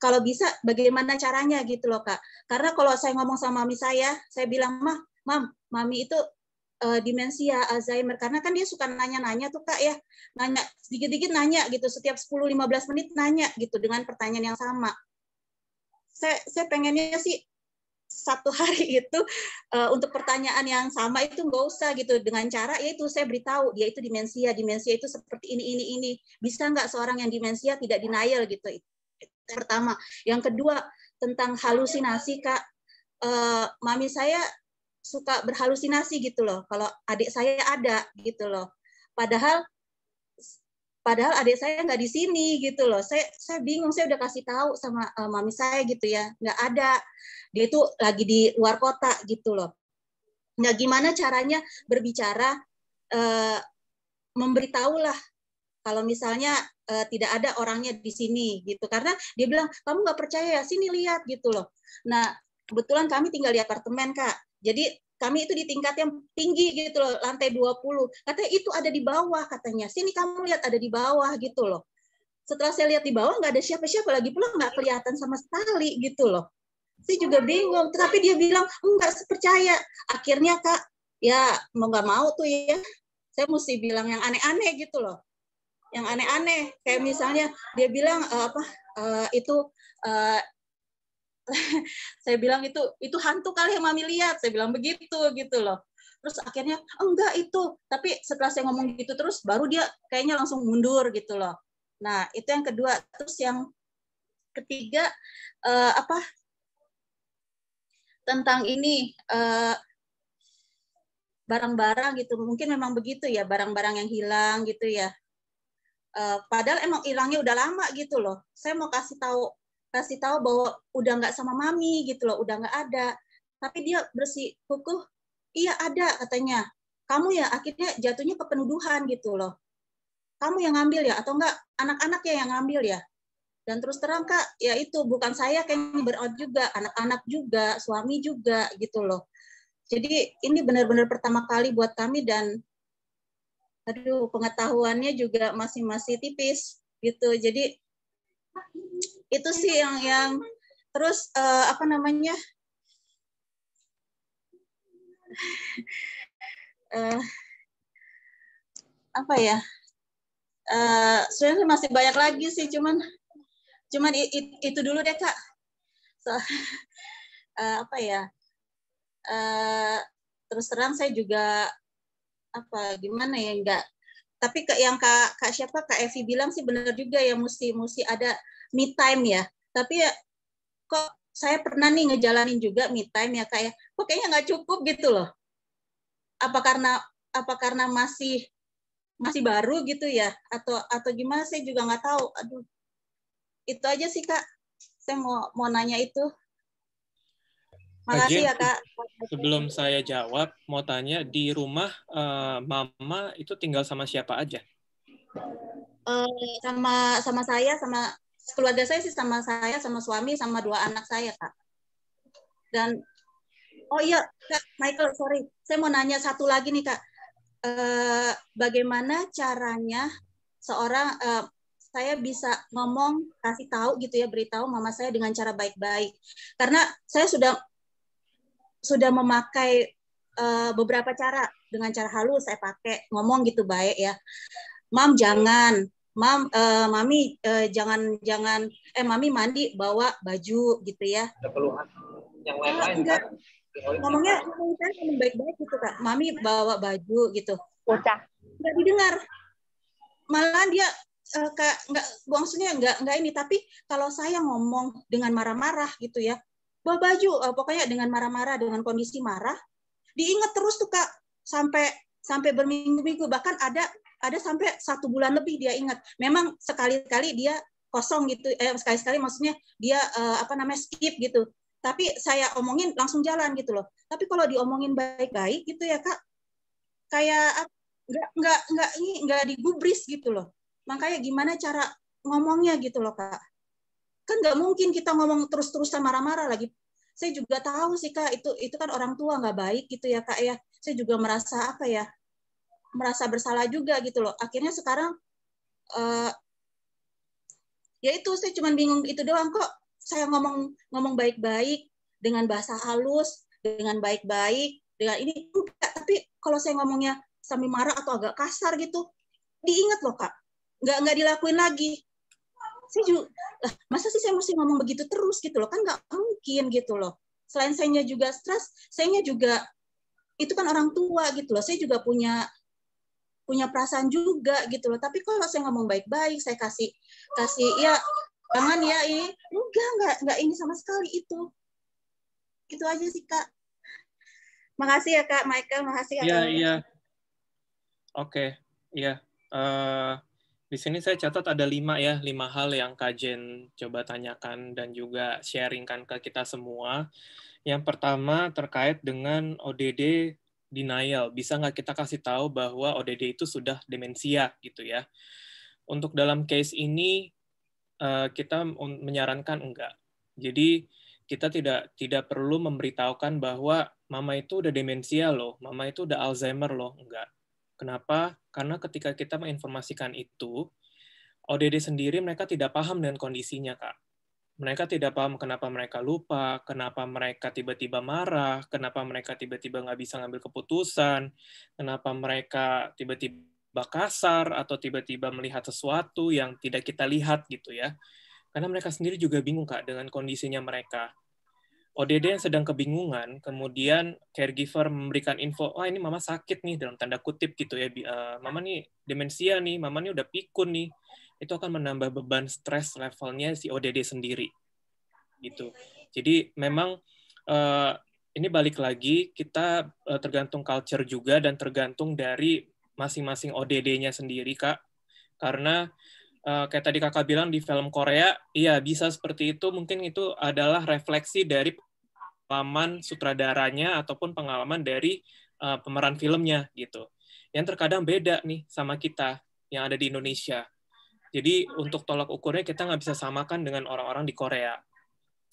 kalau bisa bagaimana caranya gitu loh kak karena kalau saya ngomong sama mami saya saya bilang mah mam mami itu uh, demensia Alzheimer karena kan dia suka nanya-nanya tuh kak ya nanya sedikit-sedikit nanya gitu setiap 10-15 menit nanya gitu dengan pertanyaan yang sama saya saya pengennya sih satu hari itu uh, untuk pertanyaan yang sama itu nggak usah gitu dengan cara yaitu saya beritahu dia itu demensia demensia itu seperti ini ini ini bisa nggak seorang yang demensia tidak denial gitu pertama yang kedua tentang halusinasi kak uh, mami saya suka berhalusinasi gitu loh. Kalau adik saya ada gitu loh. Padahal padahal adik saya nggak di sini gitu loh. Saya saya bingung, saya udah kasih tahu sama uh, mami saya gitu ya, nggak ada. Dia itu lagi di luar kota gitu loh. Nah, gimana caranya berbicara uh, memberitahulah kalau misalnya uh, tidak ada orangnya di sini gitu karena dia bilang kamu nggak percaya ya sini lihat gitu loh nah kebetulan kami tinggal di apartemen kak jadi kami itu di tingkat yang tinggi gitu loh, lantai 20. Katanya itu ada di bawah katanya. Sini kamu lihat ada di bawah gitu loh. Setelah saya lihat di bawah nggak ada siapa-siapa lagi pula nggak kelihatan sama sekali gitu loh. Saya juga bingung. tapi dia bilang enggak percaya. Akhirnya kak ya mau nggak mau tuh ya saya mesti bilang yang aneh-aneh gitu loh. Yang aneh-aneh kayak misalnya dia bilang eh, apa eh, itu eh, saya bilang itu itu hantu kali yang mami lihat saya bilang begitu gitu loh terus akhirnya enggak itu tapi setelah saya ngomong gitu terus baru dia kayaknya langsung mundur gitu loh nah itu yang kedua terus yang ketiga uh, apa tentang ini uh, barang-barang gitu mungkin memang begitu ya barang-barang yang hilang gitu ya uh, padahal emang hilangnya udah lama gitu loh saya mau kasih tahu kasih tahu bahwa udah nggak sama mami gitu loh, udah nggak ada. Tapi dia bersih bersikukuh, iya ada katanya. Kamu ya akhirnya jatuhnya ke penuduhan gitu loh. Kamu yang ngambil ya atau enggak anak-anak ya yang ngambil ya. Dan terus terang Kak, ya itu bukan saya kayaknya berot juga, anak-anak juga, suami juga gitu loh. Jadi ini benar-benar pertama kali buat kami dan aduh pengetahuannya juga masih-masih tipis gitu. Jadi itu sih yang yang terus uh, apa namanya uh, apa ya uh, sebenarnya masih banyak lagi sih cuman cuman i, i, itu dulu deh kak so, uh, apa ya uh, terus terang saya juga apa gimana ya nggak tapi kak yang kak, kak siapa kak Evi bilang sih benar juga ya mesti mesti ada me time ya tapi ya kok saya pernah nih ngejalanin juga me time ya kayak ya. kok kayaknya nggak cukup gitu loh apa karena apa karena masih masih baru gitu ya atau atau gimana saya juga nggak tahu aduh itu aja sih kak saya mau mau nanya itu Makasih ya Kak. Sebelum saya jawab, mau tanya di rumah uh, Mama itu tinggal sama siapa aja? Uh, sama sama saya, sama keluarga saya sih sama saya, sama suami, sama dua anak saya Kak. Dan oh iya Kak Michael, sorry, saya mau nanya satu lagi nih Kak. Uh, bagaimana caranya seorang uh, saya bisa ngomong kasih tahu gitu ya beritahu mama saya dengan cara baik-baik karena saya sudah sudah memakai uh, beberapa cara dengan cara halus saya pakai ngomong gitu baik ya mam jangan mam uh, mami uh, jangan jangan eh mami mandi bawa baju gitu ya ada keluhan yang ah, lain-lain kan ngomongnya ngomong baik-baik gitu kak mami bawa baju gitu bocah nggak didengar malahan dia uh, kak nggak maksudnya nggak nggak ini tapi kalau saya ngomong dengan marah-marah gitu ya bawa baju uh, pokoknya dengan marah-marah dengan kondisi marah diingat terus tuh kak sampai sampai berminggu-minggu bahkan ada ada sampai satu bulan lebih dia ingat memang sekali-kali dia kosong gitu eh sekali-sekali maksudnya dia eh, apa namanya skip gitu tapi saya omongin langsung jalan gitu loh tapi kalau diomongin baik-baik gitu ya kak kayak nggak nggak nggak ini nggak digubris gitu loh makanya gimana cara ngomongnya gitu loh kak kan nggak mungkin kita ngomong terus-terusan marah-marah lagi saya juga tahu sih kak itu itu kan orang tua nggak baik gitu ya kak ya saya juga merasa apa ya merasa bersalah juga gitu loh akhirnya sekarang uh, ya itu saya cuma bingung itu doang kok saya ngomong ngomong baik-baik dengan bahasa halus dengan baik-baik dengan ini enggak tapi kalau saya ngomongnya sambil marah atau agak kasar gitu diingat loh kak nggak nggak dilakuin lagi saya juga masa sih saya mesti ngomong begitu terus gitu loh kan nggak mungkin gitu loh selain saya juga stres saya juga itu kan orang tua gitu loh saya juga punya punya perasaan juga gitu loh tapi kalau saya ngomong baik-baik saya kasih kasih ya jangan ya ini enggak enggak enggak ini sama sekali itu itu aja sih kak makasih ya kak Michael makasih ya iya iya oke iya eh, di sini saya catat ada lima ya, lima hal yang kajen coba tanyakan dan juga sharingkan ke kita semua. Yang pertama terkait dengan ODD denial. Bisa nggak kita kasih tahu bahwa ODD itu sudah demensia gitu ya? Untuk dalam case ini eh, kita menyarankan enggak. Jadi kita tidak tidak perlu memberitahukan bahwa mama itu udah demensia loh, mama itu udah Alzheimer loh, enggak. Kenapa? Karena ketika kita menginformasikan itu, ODD sendiri mereka tidak paham dengan kondisinya, Kak. Mereka tidak paham kenapa mereka lupa, kenapa mereka tiba-tiba marah, kenapa mereka tiba-tiba nggak bisa ngambil keputusan, kenapa mereka tiba-tiba kasar atau tiba-tiba melihat sesuatu yang tidak kita lihat gitu ya. Karena mereka sendiri juga bingung, Kak, dengan kondisinya mereka. ODD yang sedang kebingungan, kemudian caregiver memberikan info, wah ini mama sakit nih dalam tanda kutip gitu ya, eh, mama nih demensia nih, mama nih udah pikun nih, itu akan menambah beban stres levelnya si ODD sendiri gitu. Jadi memang eh, ini balik lagi kita eh, tergantung culture juga dan tergantung dari masing-masing ODD-nya sendiri kak, karena uh, kayak tadi kakak bilang di film Korea, iya bisa seperti itu. Mungkin itu adalah refleksi dari pengalaman sutradaranya ataupun pengalaman dari uh, pemeran filmnya gitu. Yang terkadang beda nih sama kita yang ada di Indonesia. Jadi untuk tolak ukurnya kita nggak bisa samakan dengan orang-orang di Korea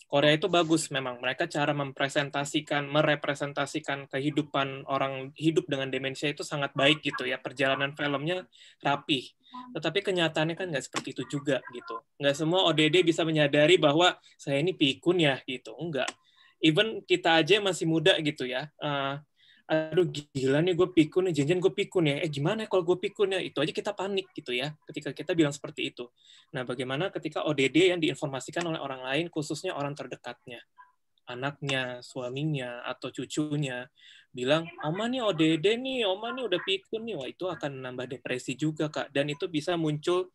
Korea itu bagus memang. Mereka cara mempresentasikan, merepresentasikan kehidupan orang hidup dengan demensia itu sangat baik gitu ya. Perjalanan filmnya rapih. Tetapi kenyataannya kan nggak seperti itu juga gitu. Nggak semua ODD bisa menyadari bahwa saya ini pikun ya gitu. Nggak. Even kita aja masih muda gitu ya. Uh, aduh gila nih gue pikun nih janjian gue pikun ya eh gimana ya kalau gue pikun ya itu aja kita panik gitu ya ketika kita bilang seperti itu nah bagaimana ketika ODD yang diinformasikan oleh orang lain khususnya orang terdekatnya anaknya suaminya atau cucunya bilang oma nih ODD nih oma nih udah pikun nih wah itu akan menambah depresi juga kak dan itu bisa muncul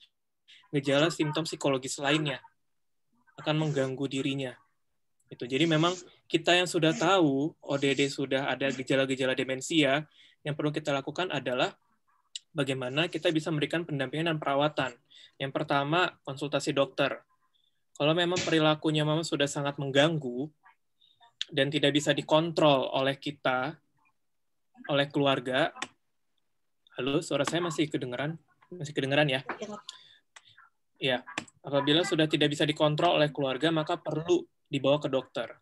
gejala simptom psikologis lainnya akan mengganggu dirinya itu. Jadi memang kita yang sudah tahu ODD sudah ada gejala-gejala demensia, yang perlu kita lakukan adalah bagaimana kita bisa memberikan pendampingan dan perawatan. Yang pertama, konsultasi dokter. Kalau memang perilakunya memang sudah sangat mengganggu dan tidak bisa dikontrol oleh kita, oleh keluarga, halo, suara saya masih kedengeran? Masih kedengeran ya? Ya, apabila sudah tidak bisa dikontrol oleh keluarga, maka perlu dibawa ke dokter.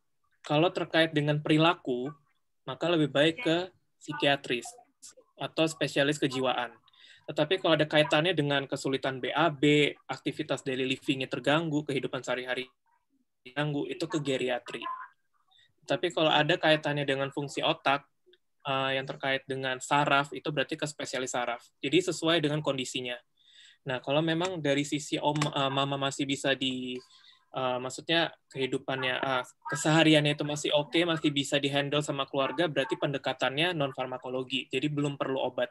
Kalau terkait dengan perilaku, maka lebih baik ke psikiatris atau spesialis kejiwaan. Tetapi kalau ada kaitannya dengan kesulitan BAB, aktivitas daily livingnya terganggu, kehidupan sehari-hari terganggu, itu ke geriatri. Tapi kalau ada kaitannya dengan fungsi otak, eh, yang terkait dengan saraf itu berarti ke spesialis saraf. Jadi sesuai dengan kondisinya. Nah, kalau memang dari sisi om eh, mama masih bisa di Uh, maksudnya kehidupannya uh, kesehariannya itu masih oke okay, masih bisa dihandle sama keluarga berarti pendekatannya non farmakologi jadi belum perlu obat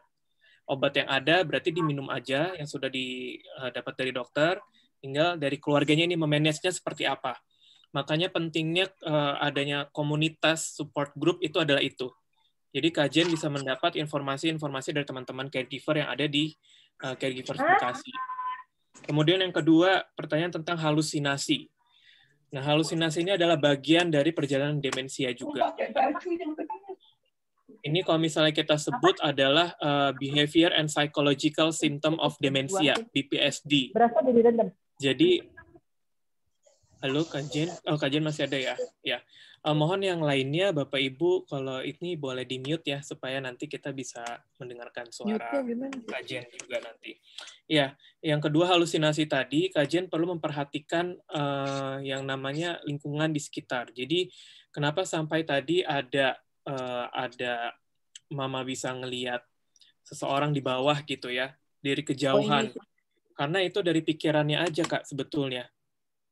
obat yang ada berarti diminum aja yang sudah didapat eh, dari dokter tinggal dari keluarganya ini memanagenya seperti apa makanya pentingnya uh, adanya komunitas support group itu adalah itu jadi kajian bisa mendapat informasi-informasi dari teman-teman caregiver yang ada di uh, caregiver Bekasi Kemudian yang kedua, pertanyaan tentang halusinasi. Nah, halusinasi ini adalah bagian dari perjalanan demensia juga. Ini kalau misalnya kita sebut adalah uh, behavior and psychological symptom of dementia, BPSD. Jadi Halo Kak Jen. oh Kak Jen masih ada ya? Ya, uh, mohon yang lainnya Bapak Ibu kalau ini boleh di mute ya supaya nanti kita bisa mendengarkan suara Jen juga nanti. Ya, yang kedua halusinasi tadi Kak Jen perlu memperhatikan uh, yang namanya lingkungan di sekitar. Jadi kenapa sampai tadi ada uh, ada Mama bisa ngelihat seseorang di bawah gitu ya dari oh, kejauhan. Oh, Karena itu dari pikirannya aja kak sebetulnya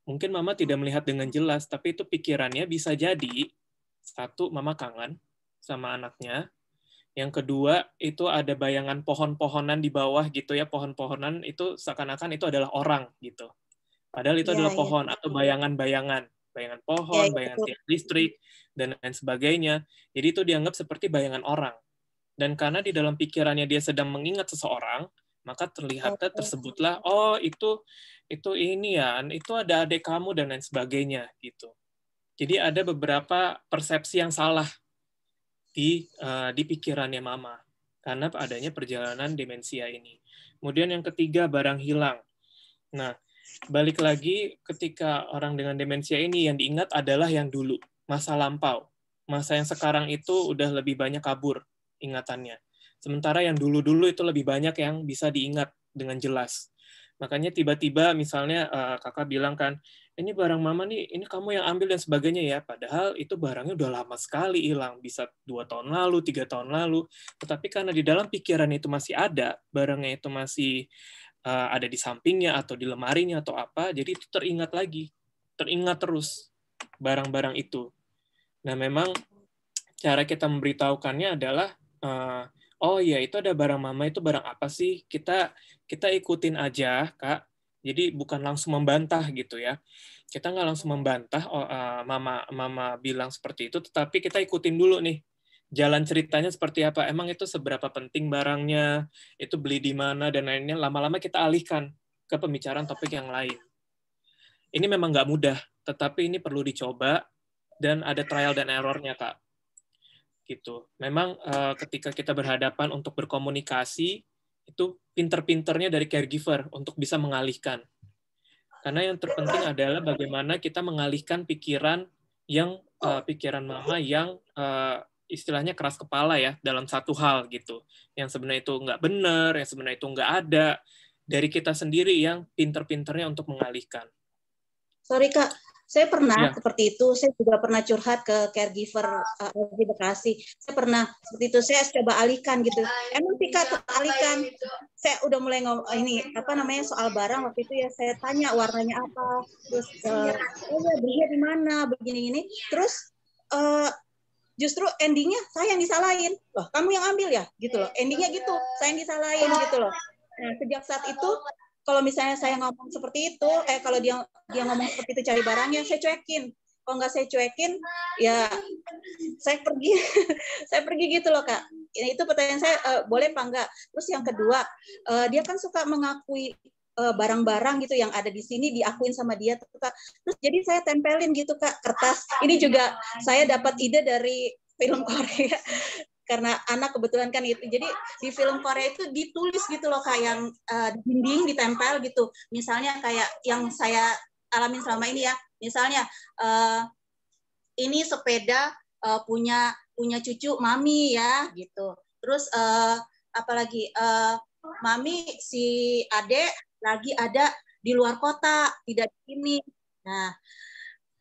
mungkin mama tidak melihat dengan jelas, tapi itu pikirannya bisa jadi satu mama kangen sama anaknya. Yang kedua itu ada bayangan pohon-pohonan di bawah gitu ya, pohon-pohonan itu seakan-akan itu adalah orang gitu. Padahal itu ya, adalah ya. pohon atau bayangan-bayangan, bayangan pohon, ya, bayangan tiang listrik dan lain sebagainya. Jadi itu dianggap seperti bayangan orang. Dan karena di dalam pikirannya dia sedang mengingat seseorang, maka terlihatnya tersebutlah oh itu itu ini ya itu ada adik kamu dan lain sebagainya gitu jadi ada beberapa persepsi yang salah di uh, di pikirannya mama karena adanya perjalanan demensia ini kemudian yang ketiga barang hilang nah balik lagi ketika orang dengan demensia ini yang diingat adalah yang dulu masa lampau masa yang sekarang itu udah lebih banyak kabur ingatannya Sementara yang dulu-dulu itu lebih banyak yang bisa diingat dengan jelas. Makanya tiba-tiba misalnya uh, kakak bilang kan, ini barang mama nih, ini kamu yang ambil dan sebagainya ya. Padahal itu barangnya udah lama sekali hilang, bisa dua tahun lalu, tiga tahun lalu. Tetapi karena di dalam pikiran itu masih ada, barangnya itu masih uh, ada di sampingnya atau di lemarinya atau apa, jadi itu teringat lagi, teringat terus barang-barang itu. Nah memang cara kita memberitahukannya adalah uh, oh iya itu ada barang mama itu barang apa sih kita kita ikutin aja kak jadi bukan langsung membantah gitu ya kita nggak langsung membantah oh, uh, mama mama bilang seperti itu tetapi kita ikutin dulu nih jalan ceritanya seperti apa emang itu seberapa penting barangnya itu beli di mana dan lainnya lama-lama kita alihkan ke pembicaraan topik yang lain ini memang nggak mudah tetapi ini perlu dicoba dan ada trial dan errornya kak gitu. Memang uh, ketika kita berhadapan untuk berkomunikasi itu pinter-pinternya dari caregiver untuk bisa mengalihkan. Karena yang terpenting adalah bagaimana kita mengalihkan pikiran yang uh, pikiran mama yang uh, istilahnya keras kepala ya dalam satu hal gitu. Yang sebenarnya itu nggak benar, yang sebenarnya itu nggak ada dari kita sendiri yang pinter-pinternya untuk mengalihkan. Sorry kak, saya pernah ya. seperti itu. Saya juga pernah curhat ke caregiver uh, eh, di Bekasi. Saya pernah seperti itu. Saya coba alihkan gitu. Emang Tika iya, alihkan? Saya udah mulai ngomong ini apa namanya soal barang waktu itu ya. Saya tanya warnanya apa. Terus uh, oh ya belinya di mana begini ini. Terus uh, justru endingnya saya yang disalahin loh kamu yang ambil ya gitu loh endingnya gitu saya yang disalahin gitu loh nah sejak saat itu kalau misalnya saya ngomong seperti itu, eh kalau dia dia ngomong seperti itu cari barangnya, saya cuekin. Kalau nggak saya cuekin, ya saya pergi, saya pergi gitu loh kak. Ini itu pertanyaan saya uh, boleh apa enggak? Terus yang kedua, uh, dia kan suka mengakui eh, barang-barang gitu yang ada di sini diakuin sama dia terus jadi saya tempelin gitu kak kertas ini juga saya dapat ide dari film Korea karena anak kebetulan kan itu jadi di film Korea itu ditulis gitu loh kayak yang uh, dinding ditempel gitu misalnya kayak yang saya alamin selama ini ya misalnya uh, ini sepeda uh, punya punya cucu mami ya gitu terus uh, apalagi uh, mami si adek lagi ada di luar kota tidak di sini nah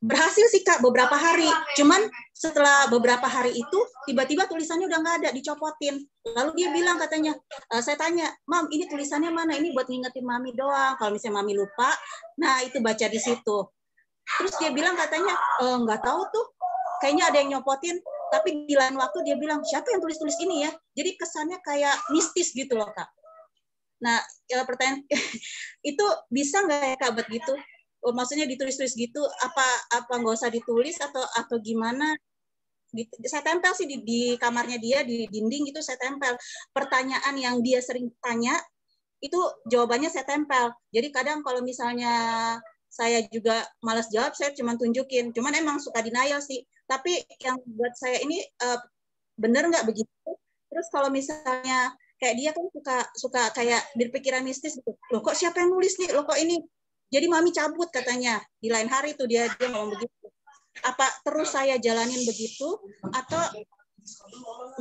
berhasil sih kak beberapa hari cuman setelah beberapa hari itu tiba-tiba tulisannya udah nggak ada dicopotin lalu dia bilang katanya e, saya tanya mam ini tulisannya mana ini buat ngingetin mami doang kalau misalnya mami lupa nah itu baca di situ terus dia bilang katanya eh, nggak e, tahu tuh kayaknya ada yang nyopotin tapi di lain waktu dia bilang siapa yang tulis tulis ini ya jadi kesannya kayak mistis gitu loh kak nah eh, pertanyaan itu bisa nggak ya kak buat gitu maksudnya ditulis-tulis gitu apa apa nggak usah ditulis atau atau gimana gitu. saya tempel sih di, di kamarnya dia di dinding gitu, saya tempel pertanyaan yang dia sering tanya itu jawabannya saya tempel jadi kadang kalau misalnya saya juga malas jawab saya cuma tunjukin cuman emang suka denial sih tapi yang buat saya ini uh, bener nggak begitu terus kalau misalnya kayak dia kan suka suka kayak berpikiran mistis gitu loh kok siapa yang nulis nih loh kok ini jadi mami cabut katanya. Di lain hari tuh dia dia ngomong begitu. Apa terus saya jalanin begitu atau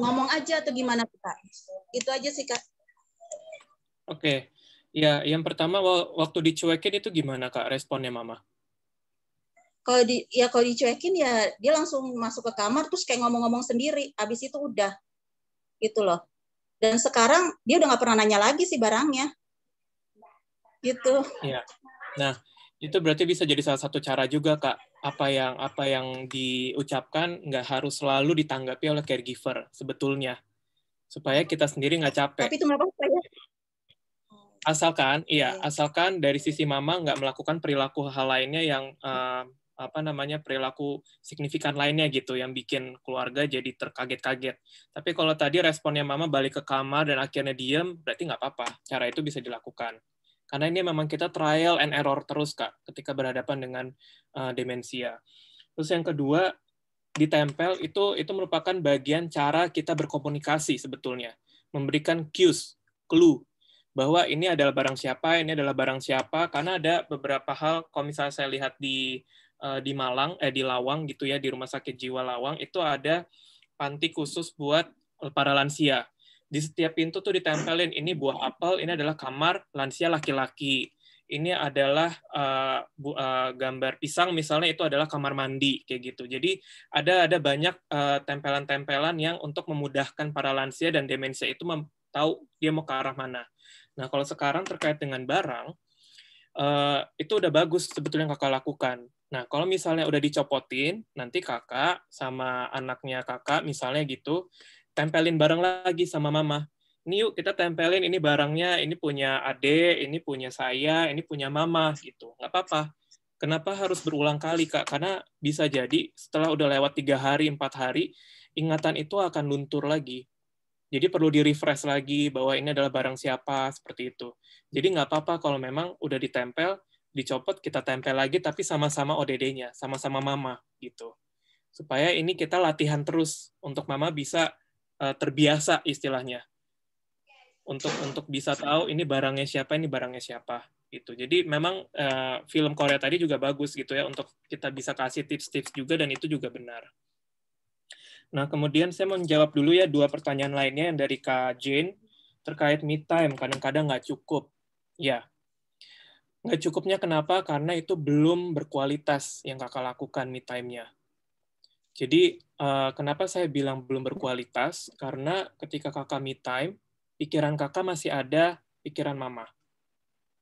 ngomong aja atau gimana Kak? Itu aja sih Kak. Oke. Okay. Ya, yang pertama waktu dicuekin itu gimana Kak responnya Mama? Kalau di ya kalau dicuekin ya dia langsung masuk ke kamar terus kayak ngomong-ngomong sendiri. Abis itu udah. Gitu loh. Dan sekarang dia udah nggak pernah nanya lagi sih barangnya gitu. Iya. Nah, itu berarti bisa jadi salah satu cara juga kak apa yang apa yang diucapkan nggak harus selalu ditanggapi oleh caregiver sebetulnya supaya kita sendiri nggak capek. Tapi itu apa saya? Asalkan, iya, asalkan dari sisi mama nggak melakukan perilaku hal lainnya yang uh, apa namanya perilaku signifikan lainnya gitu yang bikin keluarga jadi terkaget-kaget. Tapi kalau tadi responnya mama balik ke kamar dan akhirnya diem, berarti nggak apa-apa. Cara itu bisa dilakukan. Karena ini memang kita trial and error terus, Kak, ketika berhadapan dengan uh, demensia. Terus yang kedua, ditempel itu itu merupakan bagian cara kita berkomunikasi sebetulnya. Memberikan cues, clue, bahwa ini adalah barang siapa, ini adalah barang siapa, karena ada beberapa hal, kalau misalnya saya lihat di uh, di Malang, eh di Lawang gitu ya, di Rumah Sakit Jiwa Lawang, itu ada panti khusus buat eh, para lansia di setiap pintu tuh ditempelin ini buah apel, ini adalah kamar lansia laki-laki. Ini adalah uh, uh, gambar pisang misalnya itu adalah kamar mandi kayak gitu. Jadi ada ada banyak tempelan eh, tempelan-tempelan yang untuk memudahkan para lansia dan demensia itu tahu dia mau ke arah mana. Nah kalau sekarang terkait dengan barang uh, itu udah bagus sebetulnya yang kakak lakukan. Nah, kalau misalnya udah dicopotin, nanti kakak sama anaknya kakak misalnya gitu, tempelin barang lagi sama mama. Ini yuk kita tempelin ini barangnya, ini punya ade, ini punya saya, ini punya mama gitu. Nggak apa-apa. Kenapa harus berulang kali kak? Karena bisa jadi setelah udah lewat tiga hari, empat hari, ingatan itu akan luntur lagi. Jadi perlu di refresh lagi bahwa ini adalah barang siapa seperti itu. Jadi nggak apa-apa kalau memang udah ditempel, dicopot kita tempel lagi tapi sama-sama ODD-nya, sama-sama mama gitu. Supaya ini kita latihan terus untuk mama bisa uh, terbiasa istilahnya untuk untuk bisa tahu ini barangnya siapa ini barangnya siapa gitu jadi memang uh, film Korea tadi juga bagus gitu ya untuk kita bisa kasih tips-tips juga dan itu juga benar nah kemudian saya mau menjawab dulu ya dua pertanyaan lainnya yang dari Kak Jane terkait me time kadang-kadang nggak cukup ya nggak cukupnya kenapa karena itu belum berkualitas yang kakak lakukan me time-nya jadi uh, kenapa saya bilang belum berkualitas? Karena ketika kakak me time, pikiran kakak masih ada pikiran mama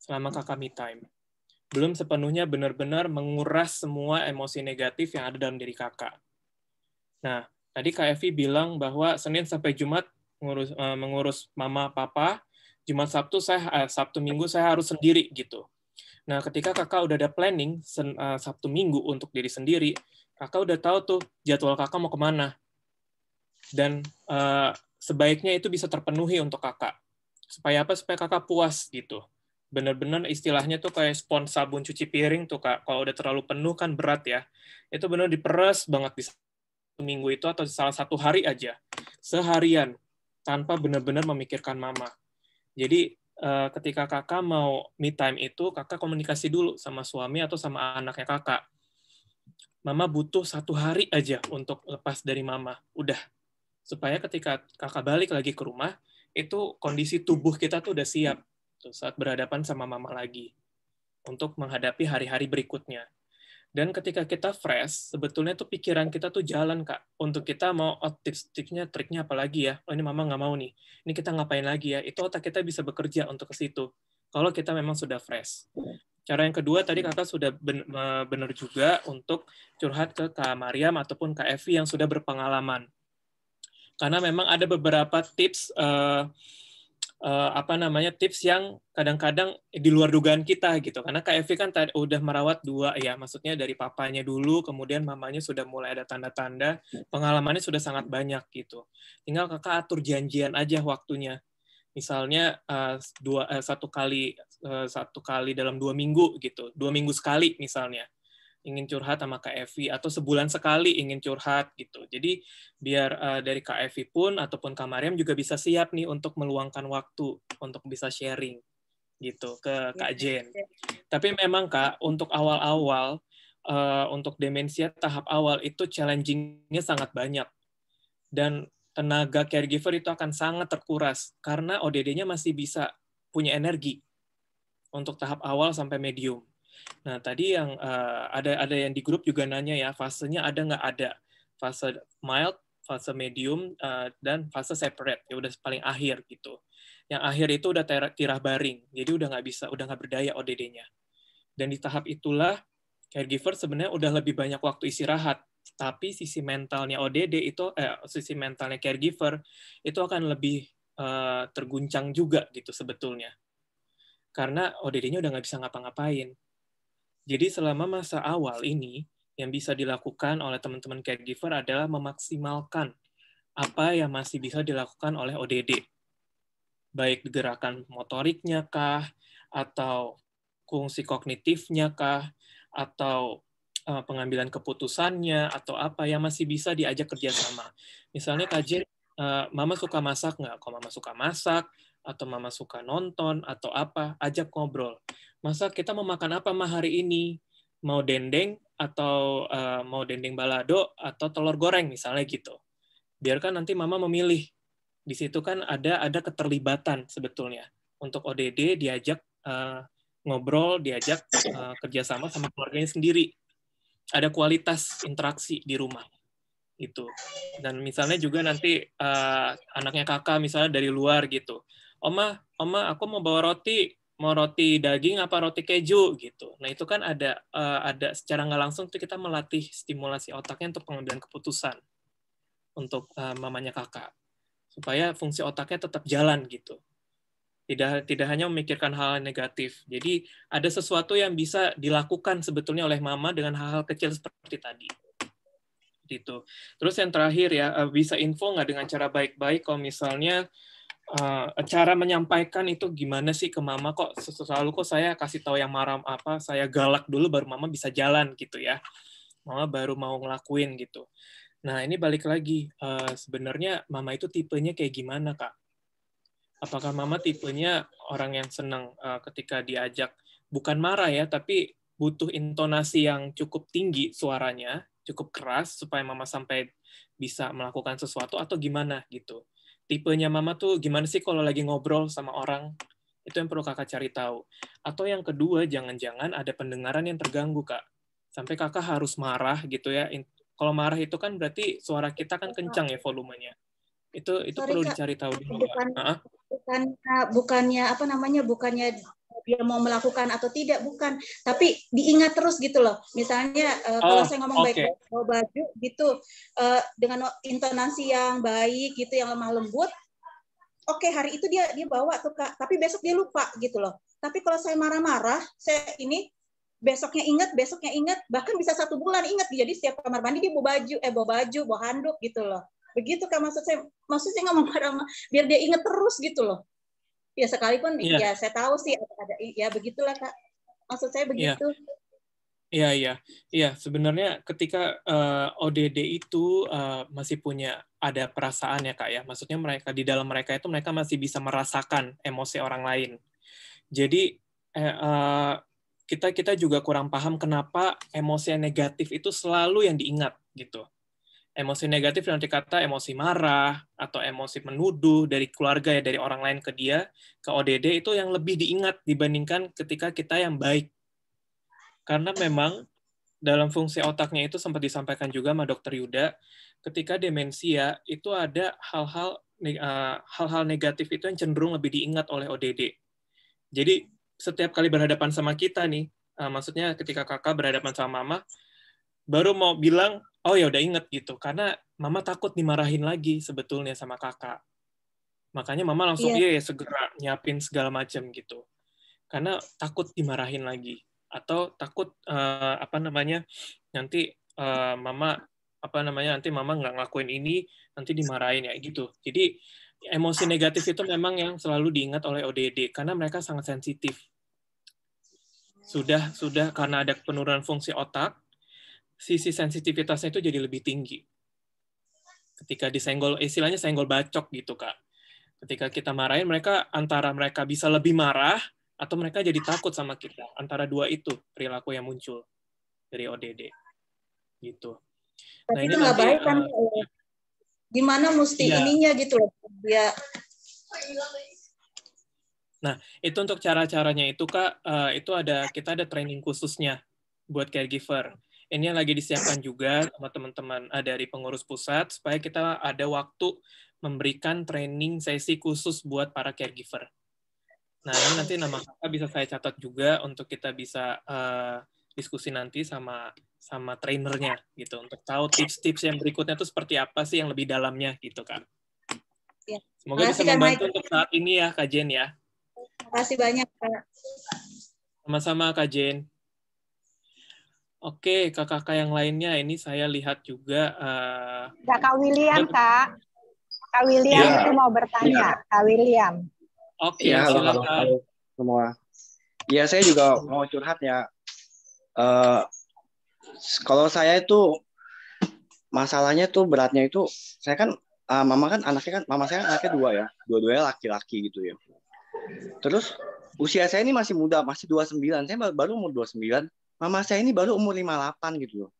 selama hmm. kakak me time. Belum sepenuhnya benar-benar menguras semua emosi negatif yang ada dalam diri kakak. Nah, tadi Kak Evi bilang bahwa Senin sampai Jumat mengurus, uh, eh, mengurus mama, papa, Jumat Sabtu saya uh, Sabtu Minggu saya harus sendiri gitu. Nah, ketika kakak udah ada planning sen, uh, Sabtu Minggu untuk diri sendiri, kakak udah tahu tuh jadwal kakak mau kemana dan uh, sebaiknya itu bisa terpenuhi untuk kakak supaya apa supaya kakak puas gitu bener-bener istilahnya tuh kayak spons sabun cuci piring tuh kak kalau udah terlalu penuh kan berat ya itu bener diperes banget di minggu itu atau salah satu hari aja seharian tanpa bener-bener memikirkan mama jadi eh, ketika kakak mau me time itu kakak komunikasi dulu sama suami atau sama anaknya kakak mama butuh satu hari aja untuk lepas dari mama udah supaya ketika kakak balik lagi ke rumah itu kondisi tubuh kita tuh udah siap tuh, saat berhadapan sama mama lagi untuk menghadapi hari-hari berikutnya dan ketika kita fresh, sebetulnya tuh pikiran kita tuh jalan, Kak. Untuk kita mau oh, tips-tipsnya, triknya apa lagi ya. Oh, ini mama nggak mau nih. Ini kita ngapain lagi ya. Itu otak kita bisa bekerja untuk ke situ. Kalau kita memang sudah fresh. Cara yang kedua tadi kakak sudah benar juga untuk curhat ke Kak Mariam ataupun Kak Evi yang sudah berpengalaman. Karena memang ada beberapa tips uh, uh, apa namanya tips yang kadang-kadang di luar dugaan kita gitu. Karena Kak Evi kan tadi, udah merawat dua ya, maksudnya dari papanya dulu, kemudian mamanya sudah mulai ada tanda-tanda, pengalamannya sudah sangat banyak gitu. Tinggal kakak atur janjian aja waktunya misalnya uh, dua uh, satu kali Eh, satu kali dalam dua minggu gitu, dua minggu sekali misalnya ingin curhat sama Kak Evi atau sebulan sekali ingin curhat gitu. Jadi biar uh, dari Kak Evi pun ataupun Kak Mariam juga bisa siap nih untuk meluangkan waktu untuk bisa sharing gitu ke Kak iya. Jen. Tapi memang Kak untuk awal-awal uh, untuk demensia tahap awal itu challengingnya sangat banyak. Dan tenaga caregiver itu akan sangat terkuras karena ODD-nya masih bisa punya energi untuk tahap awal sampai medium. Nah, tadi yang uh, ada ada yang di grup juga nanya ya, fasenya ada nggak ada? Fase mild, fase medium, uh, dan fase separate, ya udah paling akhir gitu. Yang akhir itu udah tirah baring, jadi udah nggak bisa, udah nggak berdaya ODD-nya. Dan di tahap itulah, caregiver sebenarnya udah lebih banyak waktu istirahat, tapi sisi mentalnya ODD itu, eh, sisi mentalnya caregiver itu akan lebih uh, terguncang juga gitu sebetulnya karena ODD-nya udah nggak bisa ngapa-ngapain. Jadi selama masa awal ini, yang bisa dilakukan oleh teman-teman caregiver adalah memaksimalkan apa yang masih bisa dilakukan oleh ODD. Baik gerakan motoriknya kah, atau fungsi kognitifnya kah, atau eh, pengambilan keputusannya, atau apa yang masih bisa diajak kerjasama. Misalnya Kak Jir, eh, Mama suka masak nggak? Kalau Mama suka masak, atau mama suka nonton atau apa, ajak ngobrol. Masa kita mau makan apa mah hari ini? Mau dendeng atau uh, mau dendeng balado atau telur goreng misalnya gitu. Biarkan nanti mama memilih. Di situ kan ada ada keterlibatan sebetulnya untuk ODD diajak uh, ngobrol, diajak uh, kerjasama sama keluarganya sendiri. Ada kualitas interaksi di rumah itu Dan misalnya juga nanti uh, anaknya kakak misalnya dari luar gitu, oma oma aku mau bawa roti mau roti daging apa roti keju gitu. Nah itu kan ada uh, ada secara nggak langsung tuh kita melatih stimulasi otaknya untuk pengambilan keputusan untuk uh, mamanya kakak supaya fungsi otaknya tetap jalan gitu. Tidak tidak hanya memikirkan hal negatif. Jadi ada sesuatu yang bisa dilakukan sebetulnya oleh mama dengan hal-hal kecil seperti tadi. Gitu. Terus yang terakhir ya eh, bisa info nggak dengan cara baik-baik kalau misalnya uh, cara menyampaikan itu gimana sih ke mama kok selalu kok saya kasih tahu yang marah apa saya galak dulu baru mama bisa jalan gitu ya mama baru mau ngelakuin gitu nah ini balik lagi uh, sebenarnya mama itu tipenya kayak gimana kak apakah mama tipenya orang yang senang uh, eh, ketika diajak bukan marah ya tapi butuh intonasi yang cukup tinggi suaranya cukup keras supaya mama sampai bisa melakukan sesuatu atau gimana gitu tipenya mama tuh gimana sih kalau lagi ngobrol sama orang itu yang perlu kakak cari tahu atau yang kedua jangan-jangan ada pendengaran yang terganggu kak sampai kakak harus marah gitu ya kalau marah itu kan berarti suara kita kan kencang ya volumenya itu itu Sorry, perlu kak, dicari tahu dulu bukan, bukan bukannya apa namanya bukannya dia mau melakukan atau tidak bukan tapi diingat terus gitu loh misalnya uh, kalau saya ngomong okay. baik bawa baju gitu uh, dengan intonasi yang baik gitu yang lemah lembut oke okay, hari itu dia dia bawa tuh kak tapi besok dia lupa gitu loh tapi kalau saya marah-marah saya ini besoknya ingat, besoknya ingat, bahkan bisa satu bulan ingat. Jadi setiap kamar mandi dia bawa baju, eh bawa baju, bawa handuk gitu loh. Begitu kan maksud saya, maksud saya nggak mau marah, biar dia inget terus gitu loh ya sekalipun yeah. ya saya tahu sih ada, ada ya begitulah kak maksud saya iya. begitu yeah. Iya, iya, iya. Sebenarnya ketika uh, eh, ODD itu uh, masih punya ada perasaan ya kak ya. Maksudnya mereka di dalam mereka itu mereka masih bisa merasakan emosi orang lain. Jadi eh, uh, kita kita juga kurang paham kenapa emosi yang negatif itu selalu yang diingat gitu emosi negatif nanti kata emosi marah atau emosi menuduh dari keluarga ya dari orang lain ke dia ke ODD itu yang lebih diingat dibandingkan ketika kita yang baik karena memang dalam fungsi otaknya itu sempat disampaikan juga sama dokter Yuda ketika demensia itu ada hal-hal eh, hal-hal negatif itu yang cenderung lebih diingat oleh ODD jadi setiap kali berhadapan sama kita nih eh, maksudnya ketika kakak berhadapan sama mama baru mau bilang oh ya udah inget gitu karena mama takut dimarahin lagi sebetulnya sama kakak makanya mama langsung iya ya segera nyiapin segala macam gitu karena takut dimarahin lagi atau takut uh, apa namanya nanti uh, mama apa namanya nanti mama nggak ngelakuin ini nanti dimarahin ya gitu jadi emosi negatif itu memang yang selalu diingat oleh ODD karena mereka sangat sensitif sudah sudah karena ada penurunan fungsi otak sisi sensitivitasnya itu jadi lebih tinggi. Ketika disenggol, istilahnya senggol bacok gitu, Kak. Ketika kita marahin, mereka antara mereka bisa lebih marah, atau mereka jadi takut sama kita. Antara dua itu perilaku yang muncul dari ODD. Gitu. Tapi nah, itu nggak baik kan, uh, gimana mesti ya. ininya gitu loh. Ya. Nah, itu untuk cara-caranya itu Kak, uh, itu ada kita ada training khususnya buat caregiver ini yang lagi disiapkan juga sama teman-teman eh, dari pengurus pusat supaya kita ada waktu memberikan training sesi khusus buat para caregiver. Nah ini nanti nama kakak bisa saya catat juga untuk kita bisa uh, diskusi nanti sama sama trainernya gitu untuk tahu tips-tips yang berikutnya itu seperti apa sih yang lebih dalamnya gitu kan. Ya. Semoga Makasih, bisa ya, membantu untuk saat ini ya kak Jen ya. Terima kasih banyak kak. Sama-sama kak Jen. Oke, kakak-kakak yang lainnya ini saya lihat juga. Uh, eh, kak William, Kak. Kak William ya. itu mau bertanya. Ya. Kak William. Oke, ya, halo, silakan. Halo, halo, semua. Ya, saya juga mau curhat ya. Uh, kalau saya itu masalahnya itu beratnya itu saya kan uh, mama kan anaknya kan mama saya kan anaknya dua ya. Dua-duanya laki-laki gitu ya. Terus usia saya ini masih muda, masih 29. Saya baru umur 29 mama saya ini baru umur 58 gitu loh.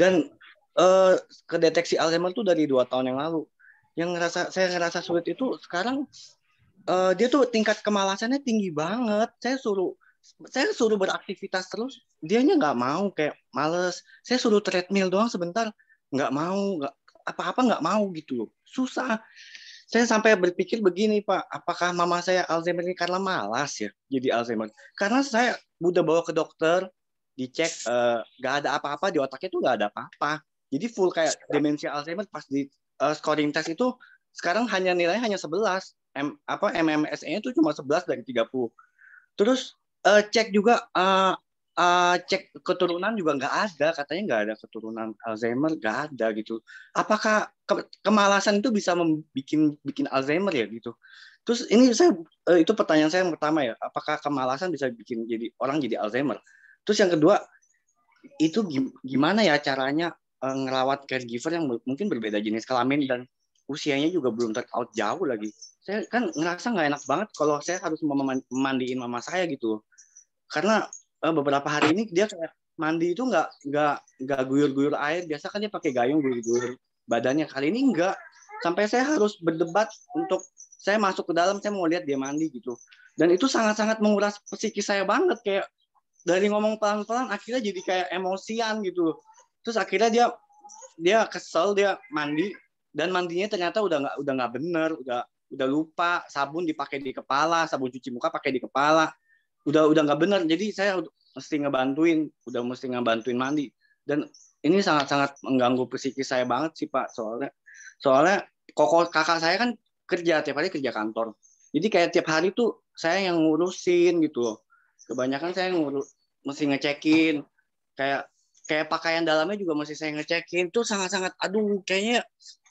Dan uh, kedeteksi Alzheimer itu dari dua tahun yang lalu. Yang ngerasa saya ngerasa sulit itu sekarang uh, dia tuh tingkat kemalasannya tinggi banget. Saya suruh saya suruh beraktivitas terus, dianya nggak mau kayak males. Saya suruh treadmill doang sebentar, nggak mau, nggak apa-apa nggak mau gitu loh. Susah saya sampai berpikir begini Pak, apakah mama saya Alzheimer ini karena malas ya jadi Alzheimer? Karena saya udah bawa ke dokter, dicek eh, nggak gak ada apa-apa di otaknya tuh gak ada apa-apa jadi full kayak demensia Alzheimer pas di uh, scoring test itu sekarang hanya nilainya hanya 11 M, apa MMSE-nya itu cuma 11 dari 30 terus uh, cek juga uh, uh, cek keturunan juga nggak ada katanya nggak ada keturunan Alzheimer nggak ada gitu apakah ke kemalasan itu bisa membuat bikin Alzheimer ya gitu terus ini saya uh, itu pertanyaan saya yang pertama ya apakah kemalasan bisa bikin jadi orang jadi Alzheimer Terus yang kedua itu gimana ya caranya eh, ngelawat caregiver yang mungkin berbeda jenis kelamin dan usianya juga belum terpaut jauh lagi. Saya kan ngerasa nggak enak banget kalau saya harus memandiin mama saya gitu. Karena eh, beberapa hari ini dia kayak mandi itu nggak nggak nggak guyur-guyur air biasa kan dia pakai gayung guyur-guyur badannya kali ini nggak sampai saya harus berdebat untuk saya masuk ke dalam saya mau lihat dia mandi gitu dan itu sangat-sangat menguras psikis saya banget kayak dari ngomong pelan-pelan akhirnya jadi kayak emosian gitu Terus akhirnya dia dia kesel dia mandi dan mandinya ternyata udah nggak udah nggak bener udah udah lupa sabun dipakai di kepala sabun cuci muka pakai di kepala udah udah nggak bener jadi saya mesti ngebantuin udah mesti ngebantuin mandi dan ini sangat sangat mengganggu psikis saya banget sih pak soalnya soalnya koko kakak saya kan kerja tiap hari kerja kantor jadi kayak tiap hari tuh saya yang ngurusin gitu loh kebanyakan saya ngurus mesti ngecekin kayak kayak pakaian dalamnya juga mesti saya ngecekin tuh sangat-sangat aduh kayaknya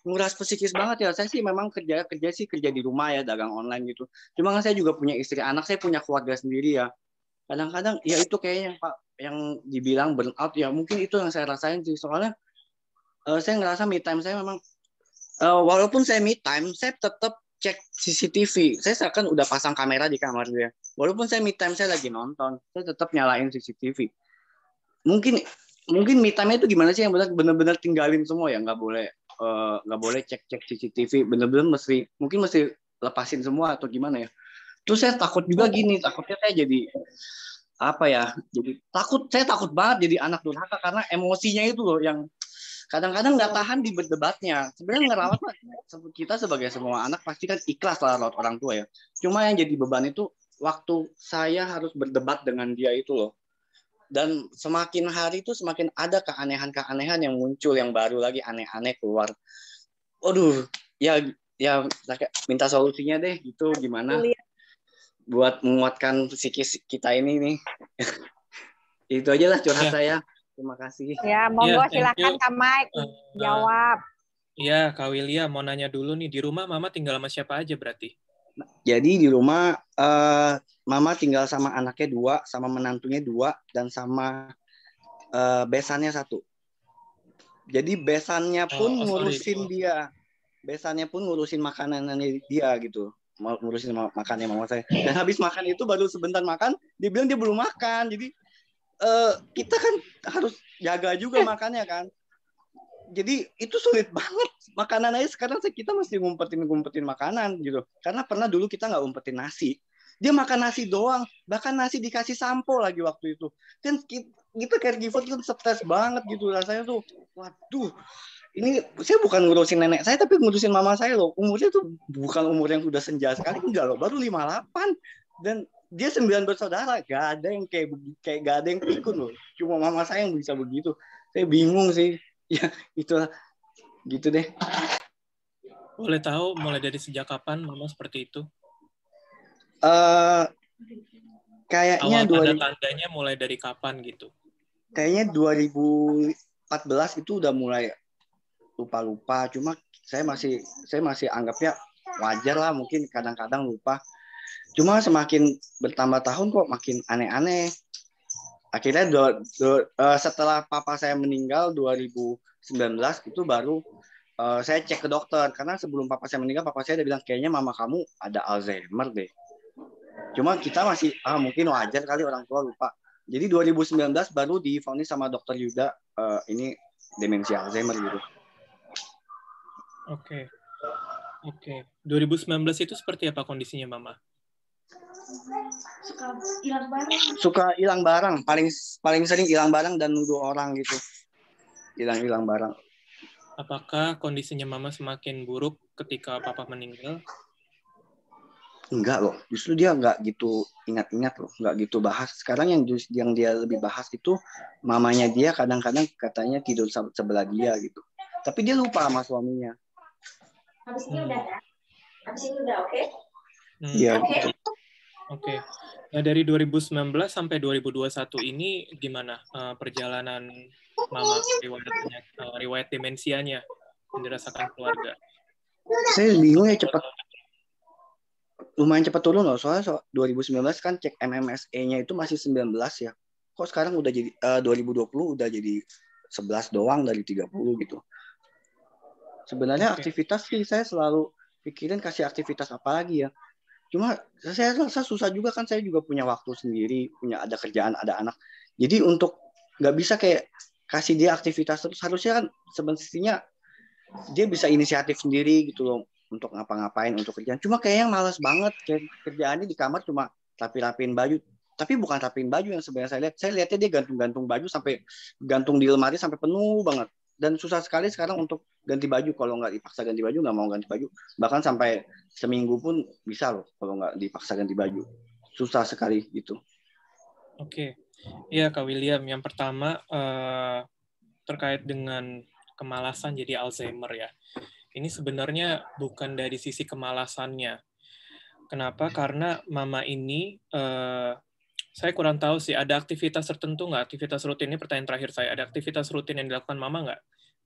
nguras psikis banget ya saya sih memang kerja kerja sih kerja di rumah ya dagang online gitu cuma kan saya juga punya istri anak saya punya keluarga sendiri ya kadang-kadang ya itu kayaknya pak yang dibilang burnout ya mungkin itu yang saya rasain sih soalnya uh, saya ngerasa me time saya memang uh, walaupun saya me time saya tetap cek CCTV. Saya seakan udah pasang kamera di kamar dia. Walaupun saya mid time saya lagi nonton, saya tetap nyalain CCTV. Mungkin mungkin mid time itu gimana sih yang benar-benar tinggalin semua ya, nggak boleh eh, nggak uh, boleh cek-cek CCTV, benar-benar mesti mungkin mesti lepasin semua atau gimana ya. Terus saya takut juga gini, takutnya saya jadi apa ya? Jadi takut saya takut banget jadi anak durhaka karena emosinya itu loh yang kadang-kadang nggak tahan di berdebatnya sebenarnya ngerawat kita sebagai semua anak pasti kan ikhlas lah rawat orang tua ya cuma yang jadi beban itu waktu saya harus berdebat dengan dia itu loh dan semakin hari itu semakin ada keanehan-keanehan yang muncul yang baru lagi aneh-aneh keluar. Waduh, ya ya minta solusinya deh gitu gimana iya. buat menguatkan psikis kita ini nih. itu aja lah curhat ya. saya. Terima kasih. Ya, monggo ya, silakan Kak Mike uh, eh, jawab. Iya, Kak Wilia mau nanya dulu nih di rumah Mama tinggal sama siapa aja berarti? Jadi di rumah uh, Mama tinggal sama anaknya dua, sama menantunya dua, dan sama uh, besannya satu. Jadi besannya oh, pun oh, ngurusin oh. dia, besannya pun ngurusin makanannya dia gitu, ngurusin makannya mama saya. Dan habis makan itu baru sebentar makan, dia bilang dia belum makan, jadi uh, kita kan harus jaga juga eh. makannya kan. Jadi itu sulit banget makanan aja sekarang kita masih ngumpetin ngumpetin makanan gitu. Karena pernah dulu kita nggak ngumpetin nasi. Dia makan nasi doang, bahkan nasi dikasih sampo lagi waktu itu. Kan kita kayak caregiver kan stres banget gitu rasanya tuh. Waduh, ini saya bukan ngurusin nenek saya tapi ngurusin mama saya loh. Umurnya tuh bukan umur yang sudah senja sekali, enggak loh, baru 58 dan dia sembilan bersaudara gak ada yang kayak kayak gak ada yang pikun loh cuma mama saya yang bisa begitu saya bingung sih ya itulah gitu deh boleh tahu mulai dari sejak kapan mama seperti itu uh, kayaknya dua tanda tandanya mulai dari kapan gitu kayaknya 2014 itu udah mulai lupa-lupa cuma saya masih saya masih anggapnya wajar lah mungkin kadang-kadang lupa Cuma semakin bertambah tahun kok makin aneh-aneh. Akhirnya do, do, uh, setelah papa saya meninggal 2019 itu baru uh, saya cek ke dokter karena sebelum papa saya meninggal papa saya udah bilang kayaknya mama kamu ada Alzheimer deh. Cuma kita masih ah mungkin wajar kali orang tua lupa. Jadi 2019 baru difonis sama dokter Yuda uh, ini demensia Alzheimer gitu. Oke. Okay. Oke. Okay. 2019 itu seperti apa kondisinya Mama? suka hilang barang suka hilang barang paling paling sering hilang barang dan nuduh orang gitu hilang hilang barang apakah kondisinya mama semakin buruk ketika papa meninggal enggak loh justru dia enggak gitu ingat-ingat loh enggak gitu bahas sekarang yang yang dia lebih bahas itu mamanya dia kadang-kadang katanya tidur sebelah dia gitu tapi dia lupa sama suaminya habis ini hmm. udah ya habis ini udah oke okay? hmm. ya, okay. gitu. Oke, okay. nah, eh, dari 2019 sampai 2021 ini gimana uh, perjalanan mama riwayat uh, riwayat demensianya yang dirasakan keluarga? Saya bingung ya cepat lumayan cepat turun loh soalnya so, 2019 kan cek MMSE-nya itu masih 19 ya. Kok sekarang udah jadi uh, 2020 udah jadi 11 doang dari 30 gitu. Sebenarnya okay. aktivitas sih saya selalu pikirin kasih aktivitas apa lagi ya cuma saya rasa susah juga kan saya juga punya waktu sendiri punya ada kerjaan ada anak jadi untuk nggak bisa kayak kasih dia aktivitas terus harusnya kan sebenarnya dia bisa inisiatif sendiri gitu loh untuk ngapa-ngapain untuk kerjaan cuma kayak yang males banget kayak kerjaannya di kamar cuma rapi-rapiin baju tapi bukan rapiin baju yang sebenarnya saya lihat saya lihatnya dia gantung-gantung baju sampai gantung di lemari sampai penuh banget dan susah sekali sekarang untuk ganti baju kalau nggak dipaksa ganti baju nggak mau ganti baju bahkan sampai seminggu pun bisa loh kalau nggak dipaksa ganti baju susah sekali gitu oke okay. ya kak William yang pertama uh, terkait dengan kemalasan jadi Alzheimer ya ini sebenarnya bukan dari sisi kemalasannya kenapa karena mama ini uh, saya kurang tahu sih, ada aktivitas tertentu nggak? Aktivitas rutin ini pertanyaan terakhir saya. Ada aktivitas rutin yang dilakukan mama nggak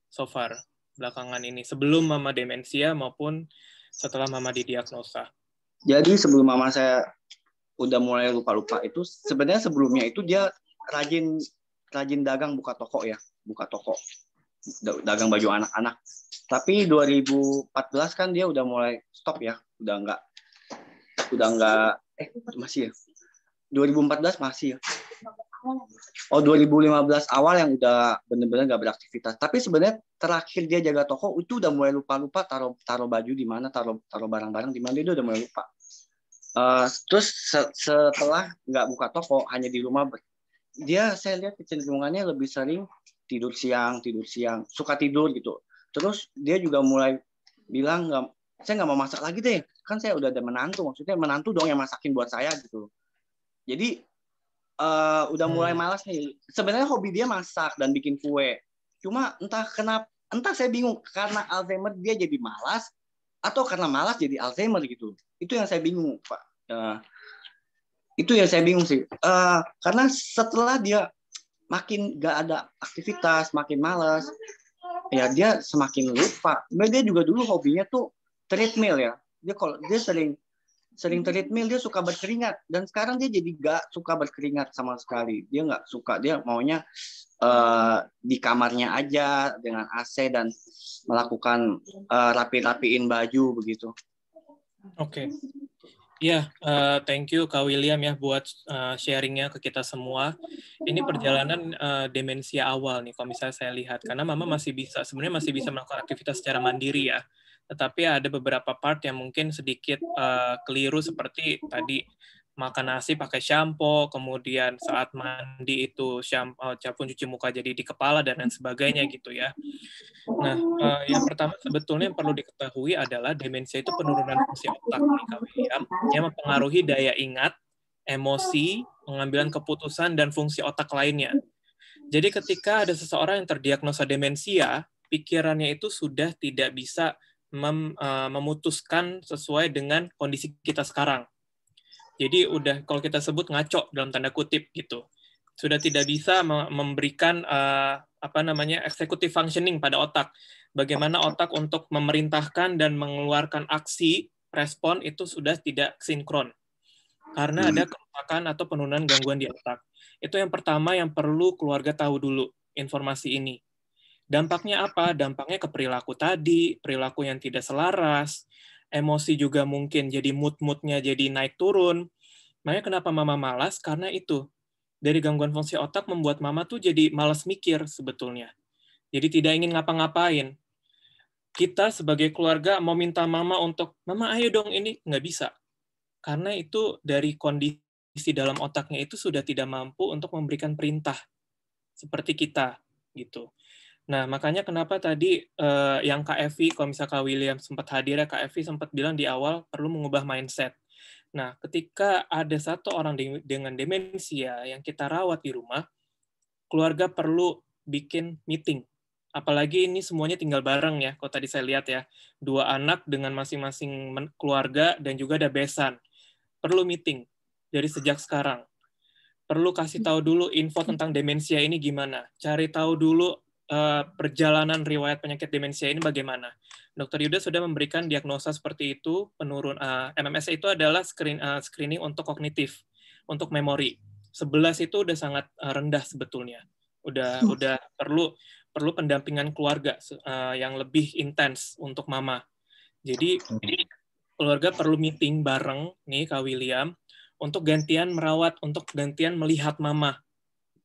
so far belakangan ini? Sebelum mama demensia maupun setelah mama didiagnosa? Jadi sebelum mama saya udah mulai lupa-lupa itu, sebenarnya sebelumnya itu dia rajin rajin dagang buka toko ya, buka toko dagang baju anak-anak. Tapi 2014 kan dia udah mulai stop ya, udah nggak udah nggak eh masih ya 2014 masih ya? Oh 2015 awal yang udah bener-bener gak beraktivitas. Tapi sebenarnya terakhir dia jaga toko itu udah mulai lupa-lupa taruh taruh baju di mana, taruh taruh barang-barang di mana dia udah mulai lupa. Uh, terus se setelah nggak buka toko hanya di rumah dia saya lihat kecenderungannya lebih sering tidur siang tidur siang suka tidur gitu terus dia juga mulai bilang nggak saya nggak mau masak lagi deh kan saya udah ada menantu maksudnya menantu dong yang masakin buat saya gitu jadi uh, udah mulai hmm. malas nih. Sebenarnya hobi dia masak dan bikin kue. Cuma entah kenapa, entah saya bingung karena Alzheimer dia jadi malas atau karena malas jadi Alzheimer gitu. Itu yang saya bingung, Pak. Uh, itu yang saya bingung sih. Uh, karena setelah dia makin gak ada aktivitas, makin malas, ya dia semakin lupa. Dia juga dulu hobinya tuh treadmill ya. Dia kalau dia sering sering mm-hmm. treadmill dia suka berkeringat dan sekarang dia jadi gak suka berkeringat sama sekali dia nggak suka dia maunya uh, di kamarnya aja dengan AC dan melakukan uh, rapi-rapiin baju begitu oke okay. Ya, yeah, uh, thank you Kak William ya buat uh, sharingnya ke kita semua. Ini perjalanan uh, demensia awal nih kalau misalnya saya lihat karena Mama masih bisa sebenarnya masih bisa melakukan aktivitas secara mandiri ya tetapi ada beberapa part yang mungkin sedikit uh, keliru seperti tadi makan nasi pakai shampoo, kemudian saat mandi itu shampoo, eh, capun cuci muka jadi di kepala dan lain sebagainya gitu ya. Nah, uh, yang pertama sebetulnya yang perlu diketahui adalah demensia itu penurunan fungsi otak nih Kak yang mempengaruhi daya ingat, emosi, pengambilan keputusan dan fungsi otak lainnya. Jadi ketika ada seseorang yang terdiagnosa demensia, pikirannya itu sudah tidak bisa mem, uh, memutuskan sesuai dengan kondisi kita sekarang. Jadi udah kalau kita sebut ngaco dalam tanda kutip gitu. Sudah tidak bisa memberikan uh, apa namanya executive functioning pada otak. Bagaimana otak untuk memerintahkan dan mengeluarkan aksi, respon itu sudah tidak sinkron. Karena ada hmm. kerusakan atau penurunan gangguan di otak. Itu yang pertama yang perlu keluarga tahu dulu informasi ini. Dampaknya apa? Dampaknya ke perilaku tadi, perilaku yang tidak selaras, emosi juga mungkin jadi mood-moodnya jadi naik turun. Makanya kenapa mama malas? Karena itu. Dari gangguan fungsi otak membuat mama tuh jadi malas mikir sebetulnya. Jadi tidak ingin ngapa-ngapain. Kita sebagai keluarga mau minta mama untuk, mama ayo dong ini, nggak bisa. Karena itu dari kondisi dalam otaknya itu sudah tidak mampu untuk memberikan perintah seperti kita gitu. Nah, makanya kenapa tadi uh, yang Kak Evi, kalau misalnya Kak William sempat hadir ya, Evi sempat bilang di awal perlu mengubah mindset. Nah, ketika ada satu orang dengan demensia yang kita rawat di rumah, keluarga perlu bikin meeting. Apalagi ini semuanya tinggal bareng ya, kalau tadi saya lihat ya. Dua anak dengan masing-masing keluarga dan juga ada besan. Perlu meeting dari sejak sekarang perlu kasih tahu dulu info tentang demensia ini gimana. Cari tahu dulu Eh, perjalanan riwayat penyakit demensia ini bagaimana. Dokter Yuda sudah memberikan diagnosa seperti itu, penurun uh, eh, MMS itu adalah screen, uh, screening untuk kognitif, untuk memori. Sebelas itu udah sangat uh, rendah sebetulnya. Udah hmm. udah perlu perlu pendampingan keluarga uh, yang lebih intens untuk mama. Jadi keluarga perlu meeting bareng nih Kak William untuk gantian merawat, untuk gantian melihat mama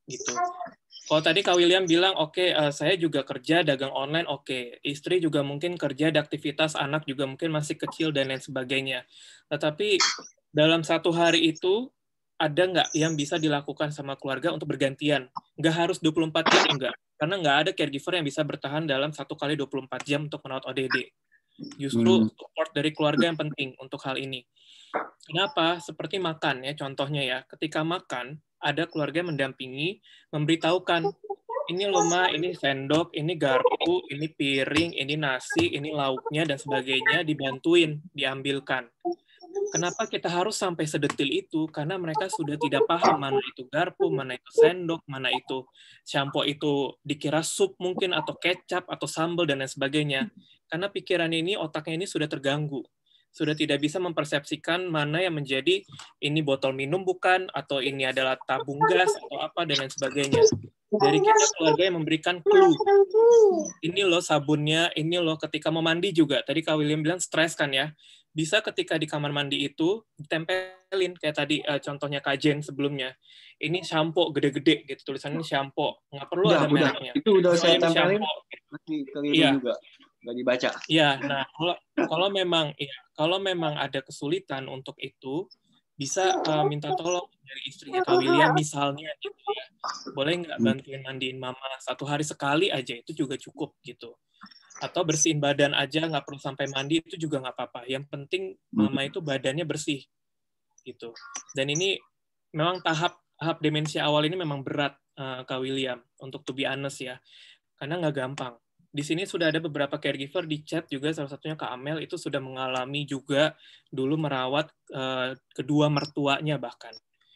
gitu. Kalau oh, tadi Kak William bilang, oke, okay, uh, eh, saya juga kerja dagang online, oke. Okay. Istri juga mungkin kerja ada aktivitas, anak juga mungkin masih kecil, dan lain sebagainya. Tetapi dalam satu hari itu, ada nggak yang bisa dilakukan sama keluarga untuk bergantian? Nggak harus 24 jam, enggak. Karena nggak ada caregiver yang bisa bertahan dalam satu kali 24 jam untuk merawat ODD. Justru hmm. support dari keluarga yang penting untuk hal ini. Kenapa? Seperti makan ya, contohnya ya. Ketika makan, ada keluarga mendampingi, memberitahukan ini loma, ini sendok, ini garpu, ini piring, ini nasi, ini lauknya dan sebagainya dibantuin, diambilkan. Kenapa kita harus sampai sedetil itu? Karena mereka sudah tidak paham mana itu garpu, mana itu sendok, mana itu shampoo itu dikira sup mungkin atau kecap atau sambal dan lain sebagainya. Karena pikiran ini, otaknya ini sudah terganggu sudah tidak bisa mempersepsikan mana yang menjadi ini botol minum bukan atau ini adalah tabung gas atau apa dan lain sebagainya. Dari kita keluarga yang memberikan clue. Ini loh sabunnya, ini loh ketika memandi juga. Tadi Kak William bilang stres kan ya. Bisa ketika di kamar mandi itu ditempelin kayak tadi uh, contohnya Kak Jen sebelumnya. Ini shampoo gede-gede gitu tulisannya shampoo. Nggak perlu udah, ada udah. mereknya. Itu udah saya tempelin. Shampoo. Iya. Juga nggak dibaca. Iya, nah kalau kalau memang ya, kalau memang ada kesulitan untuk itu bisa uh, minta tolong dari istrinya Kak William misalnya gitu ya. Boleh nggak hmm. bantuin mandiin mama satu hari sekali aja itu juga cukup gitu. Atau bersihin badan aja nggak perlu sampai mandi itu juga nggak apa-apa. Yang penting mama hmm. itu badannya bersih gitu. Dan ini memang tahap tahap demensia awal ini memang berat uh, Kak William untuk to be honest ya. Karena nggak gampang di sini sudah ada beberapa caregiver di chat juga salah satunya Kak Amel itu sudah mengalami juga dulu merawat uh, kedua mertuanya bahkan.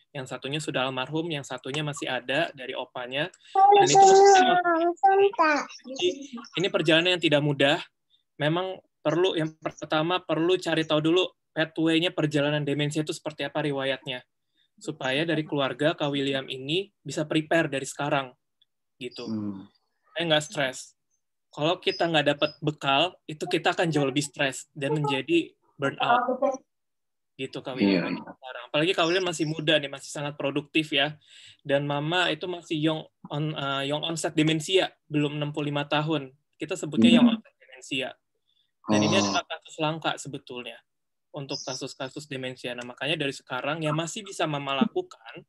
Yang satunya sudah almarhum, yang satunya masih ada dari opanya. Dan itu ini perjalanan yang tidak mudah. Memang perlu yang pertama perlu cari tahu dulu pathway-nya perjalanan demensia itu seperti apa riwayatnya supaya dari keluarga Kak William ini bisa prepare dari sekarang gitu. Hmm. Saya nggak stres kalau kita nggak dapat bekal itu kita akan jauh lebih stres dan menjadi burnout gitu Kak William yeah. sekarang. Apalagi Kak William masih muda nih, masih sangat produktif ya. Dan Mama itu masih young on uh, young onset demensia, belum 65 tahun. Kita sebutnya yang young hmm. onset demensia. Dan oh. ini adalah kasus langka sebetulnya untuk kasus-kasus demensia. Nah, makanya dari sekarang yang masih bisa Mama lakukan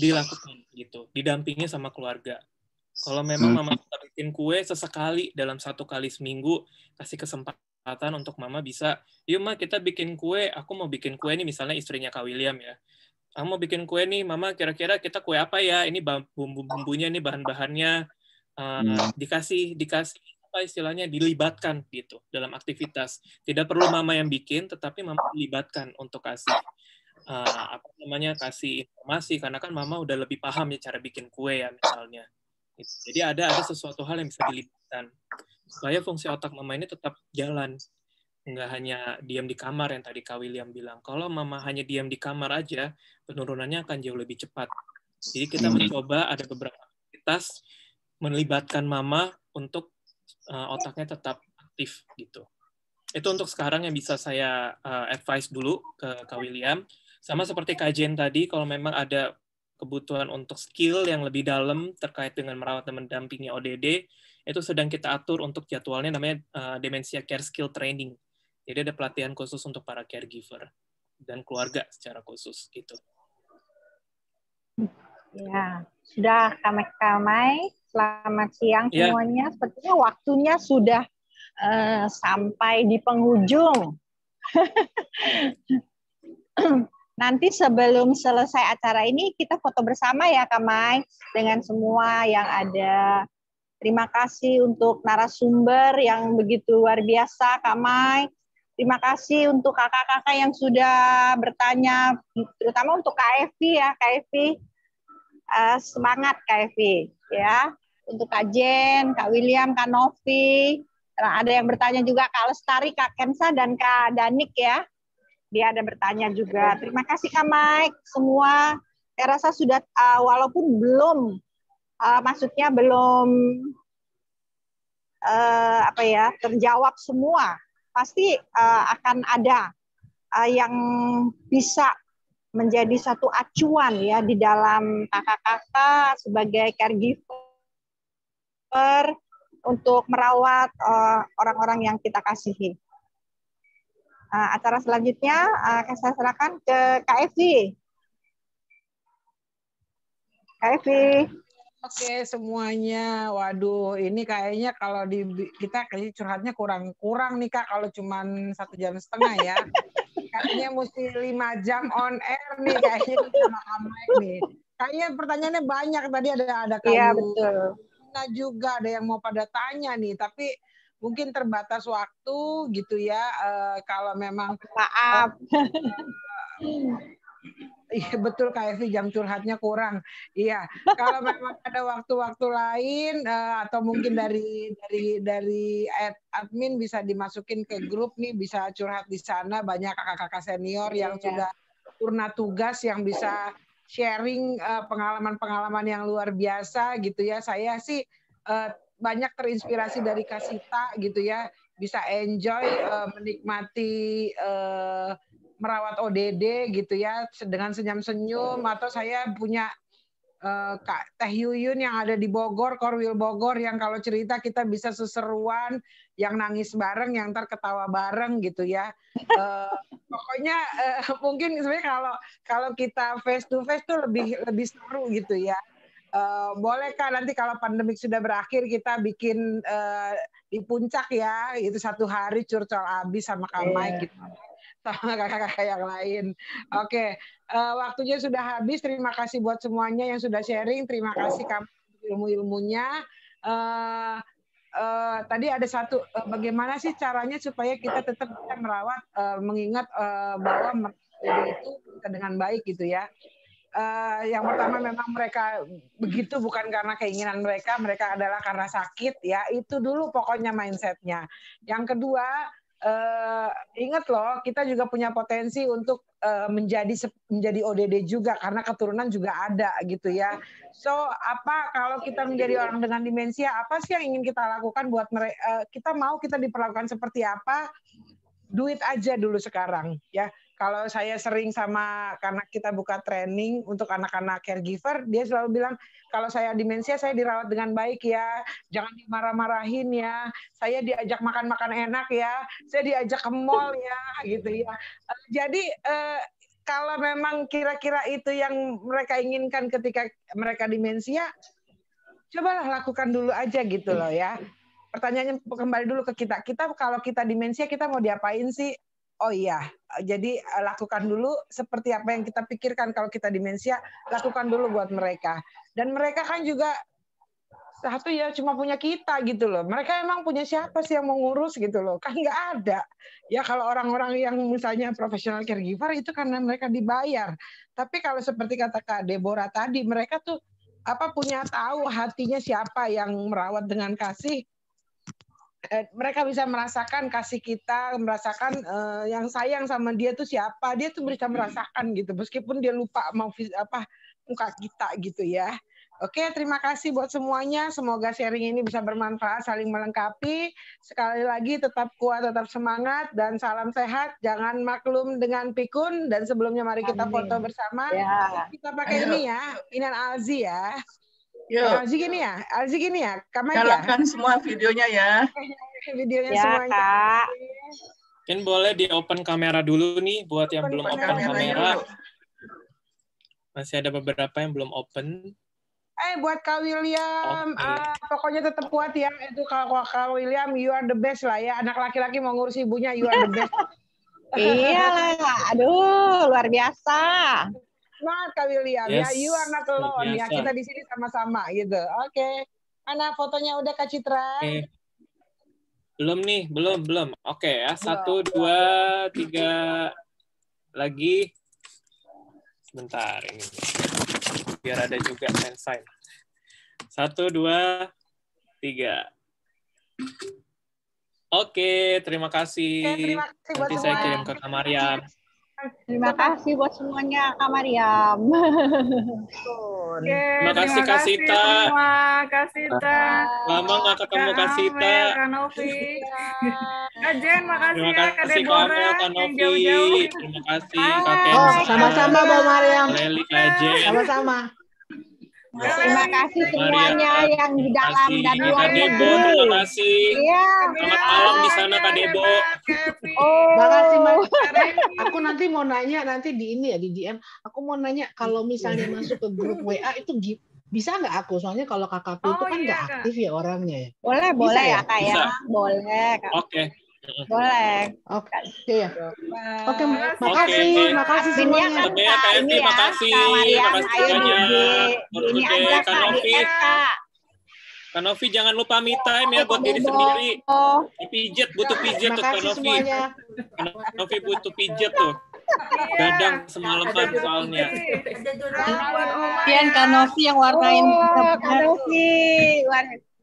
dilakukan gitu, didampingi sama keluarga. Kalau memang hmm. mama suka bikin kue sesekali dalam satu kali seminggu, kasih kesempatan untuk mama bisa, yuk ma kita bikin kue, aku mau bikin kue nih misalnya istrinya Kak William ya. Aku mau bikin kue nih, mama kira-kira kita kue apa ya? Ini bumbu-bumbunya, ini bahan-bahannya. Uh, dikasih dikasih apa istilahnya dilibatkan gitu dalam aktivitas tidak perlu mama yang bikin tetapi mama dilibatkan untuk kasih uh, apa namanya kasih informasi karena kan mama udah lebih paham ya cara bikin kue ya misalnya Gitu. Jadi ada ada sesuatu hal yang bisa dilipatkan. supaya fungsi otak mama ini tetap jalan nggak hanya diam di kamar yang tadi Kak William bilang. Kalau mama hanya diam di kamar aja, penurunannya akan jauh lebih cepat. Jadi kita hmm. mencoba ada beberapa aktivitas melibatkan mama untuk eh, otaknya tetap aktif gitu. Itu untuk sekarang yang bisa saya eh, advice dulu ke Kak William. Sama seperti kajian tadi, kalau memang ada kebutuhan untuk skill yang lebih dalam terkait dengan merawat dan mendampingi ODD itu sedang kita atur untuk jadwalnya namanya uh, demensia care skill training. Jadi ada pelatihan khusus untuk para caregiver dan keluarga secara khusus gitu. Ya, sudah kamai-kamai. Selamat siang ya. semuanya. Sepertinya waktunya sudah uh, sampai di penghujung. Nanti sebelum selesai acara ini kita foto bersama ya Kak Mai dengan semua yang ada. Terima kasih untuk narasumber yang begitu luar biasa Kak Mai. Terima kasih untuk kakak-kakak yang sudah bertanya, terutama untuk Evi ya, KFV. Uh, eh, semangat Evi ya. Untuk Kak Jen, Kak William, Kak Novi, ada yang bertanya juga Kak Lestari, Kak Kensa, dan Kak Danik ya dia ada bertanya juga. Terima kasih Kak Mike. Semua saya rasa sudah uh, walaupun belum uh, maksudnya belum uh, apa ya terjawab semua, pasti uh, akan ada uh, yang bisa menjadi satu acuan ya di dalam kakak-kakak sebagai caregiver untuk merawat uh, orang-orang uh, yang kita kasihi. Uh, acara selanjutnya uh, saya serahkan ke KFV. KFV. Oke semuanya, waduh ini kayaknya kalau di kita kayak curhatnya kurang-kurang nih kak kalau cuma satu jam setengah ya. kayaknya mesti lima jam on air nih kayaknya sama Amai nih. Kayaknya pertanyaannya banyak tadi ada ada iya, kamu. Iya betul. Nah juga ada yang mau pada tanya nih, tapi mungkin terbatas waktu gitu ya uh, kalau memang maaf eh, Iya betul kayak Evi jam curhatnya kurang. Iya kalau memang ada waktu-waktu lain eh, atau mungkin dari dari dari admin bisa dimasukin ke grup nih bisa curhat di sana banyak kakak-kakak senior yang iya. sudah purna tugas yang bisa sharing pengalaman-pengalaman yang luar biasa gitu ya. Saya sih banyak terinspirasi dari Kasita gitu ya, bisa enjoy uh, menikmati uh, merawat ODD gitu ya dengan senyum-senyum atau saya punya uh, Kak Teh Yuyun yang ada di Bogor, Korwil Bogor yang kalau cerita kita bisa seseruan, yang nangis bareng, yang terketawa bareng gitu ya. Uh, pokoknya uh, mungkin sebenarnya kalau kalau kita face to face tuh lebih lebih seru gitu ya. Eh, boleh kan nanti kalau pandemik sudah berakhir kita bikin uh, di puncak ya itu satu hari curcol abis sama Kak yeah. Mike gitu sama kakak-kakak yang lain. Oke, okay. uh, eh, waktunya sudah habis. Terima kasih buat semuanya yang sudah sharing. Terima kasih kamu ilmu-ilmunya. Uh, uh, tadi ada satu uh, bagaimana sih caranya supaya kita tetap bisa merawat uh, mengingat uh, bahwa itu dengan baik gitu ya uh, yang pertama memang mereka begitu bukan karena keinginan mereka, mereka adalah karena sakit ya. Itu dulu pokoknya mindsetnya. Yang kedua uh, ingat loh kita juga punya potensi untuk uh, menjadi menjadi ODD juga karena keturunan juga ada gitu ya. So apa kalau kita menjadi orang dengan demensia apa sih yang ingin kita lakukan buat mereka? Uh, kita mau kita diperlakukan seperti apa? Duit aja dulu sekarang ya kalau saya sering sama karena kita buka training untuk anak-anak caregiver, dia selalu bilang kalau saya demensia saya dirawat dengan baik ya, jangan dimarah-marahin ya, saya diajak makan-makan enak ya, saya diajak ke mall ya, gitu ya. Eh, jadi eh, kalau memang kira-kira itu yang mereka inginkan ketika mereka demensia, cobalah lakukan dulu aja gitu loh ya pertanyaannya kembali dulu ke kita. Kita kalau kita demensia kita mau diapain sih? oh iya, jadi eh, lakukan dulu seperti apa yang kita pikirkan kalau kita demensia, lakukan dulu buat mereka. Dan mereka kan juga satu ya cuma punya kita gitu loh. Mereka emang punya siapa sih yang mengurus gitu loh? Kan nggak ada. Ya kalau orang-orang yang misalnya profesional caregiver itu karena mereka dibayar. Tapi kalau seperti kata Kak Deborah tadi, mereka tuh apa punya tahu hatinya siapa yang merawat dengan kasih, Eh, mereka bisa merasakan kasih kita, merasakan eh, yang sayang sama dia tuh siapa, dia tuh bisa merasakan gitu, meskipun dia lupa mau apa muka kita gitu ya. Oke, terima kasih buat semuanya. Semoga sharing ini bisa bermanfaat, saling melengkapi. Sekali lagi tetap kuat, tetap semangat, dan salam sehat. Jangan maklum dengan pikun. Dan sebelumnya mari kita foto bersama. Ya. Kita pakai Ayo. ini ya, Inan Alzi ya. Yuk. Alzi gini ya, Alzi gini ya, kamu Nyalakan ya? semua videonya ya. videonya ya, semuanya. Kak. Mungkin boleh di open kamera dulu nih buat open yang belum open kamera. kamera. Masih ada beberapa yang belum open. Eh, buat Kak William, okay. uh, pokoknya tetap kuat ya. Itu kalau Kak William, you are the best lah ya. Anak laki-laki mau ngurus ibunya, you are the best. iya, lah, aduh, luar biasa not, Kak William. Ya, yes. Ya, you are not alone. Ya, biasa. Ya, kita di sini sama-sama gitu. Oke. Okay. Mana fotonya udah Kak Citra? Okay. Belum nih, belum, belum. Oke okay, ya. Satu, belum. dua, tiga. Lagi. bentar Ini. Biar ada juga hand sign. Satu, dua, tiga. Oke, okay, terima kasih. Okay, terima kasih Nanti saya kirim ke Kak Mariam. Terima kasih buat semuanya Kak Mariam. Oke, terima kasih Kak Sita. Terima kasih Sita. Lama nggak ketemu Kak Sita. Kak Novi. Kak Jen, makasih terima ya Kak Deborah. Kak Novi. Terima kasih Kak Ken. Oh, sama-sama Mbak Mariam. Sama-sama. Terima kasih semuanya Maria, yang di dalam dan luar negeri. Terima kasih. Iya. Selamat malam di sana Kak Debo. Oh. Terima kasih Mas. Aku nanti mau nanya nanti di ini ya di DM. Aku mau nanya kalau misalnya masuk ke grup WA itu bisa nggak aku? Soalnya kalau kakakku oh, itu kan iya, nggak iya, aktif ya orangnya. Ya. Boleh, bisa boleh ya, ya kak ya. Boleh. Oke. Okay. Boleh. Oke. Okay. Iya, iya. Oke, okay, makasih, okay, makasih semuanya. Semuanya KFC, ya, makasih. Makasih semuanya. Ini ada Kanovi. Kanovi jangan lupa me time ya buat diri sendiri. Pijet, butuh pijet tuh Kanovi. Kanovi butuh pijet tuh. Gadang semalaman soalnya. Pian Kanovi yang warnain. Oh, Kanovi, warnain.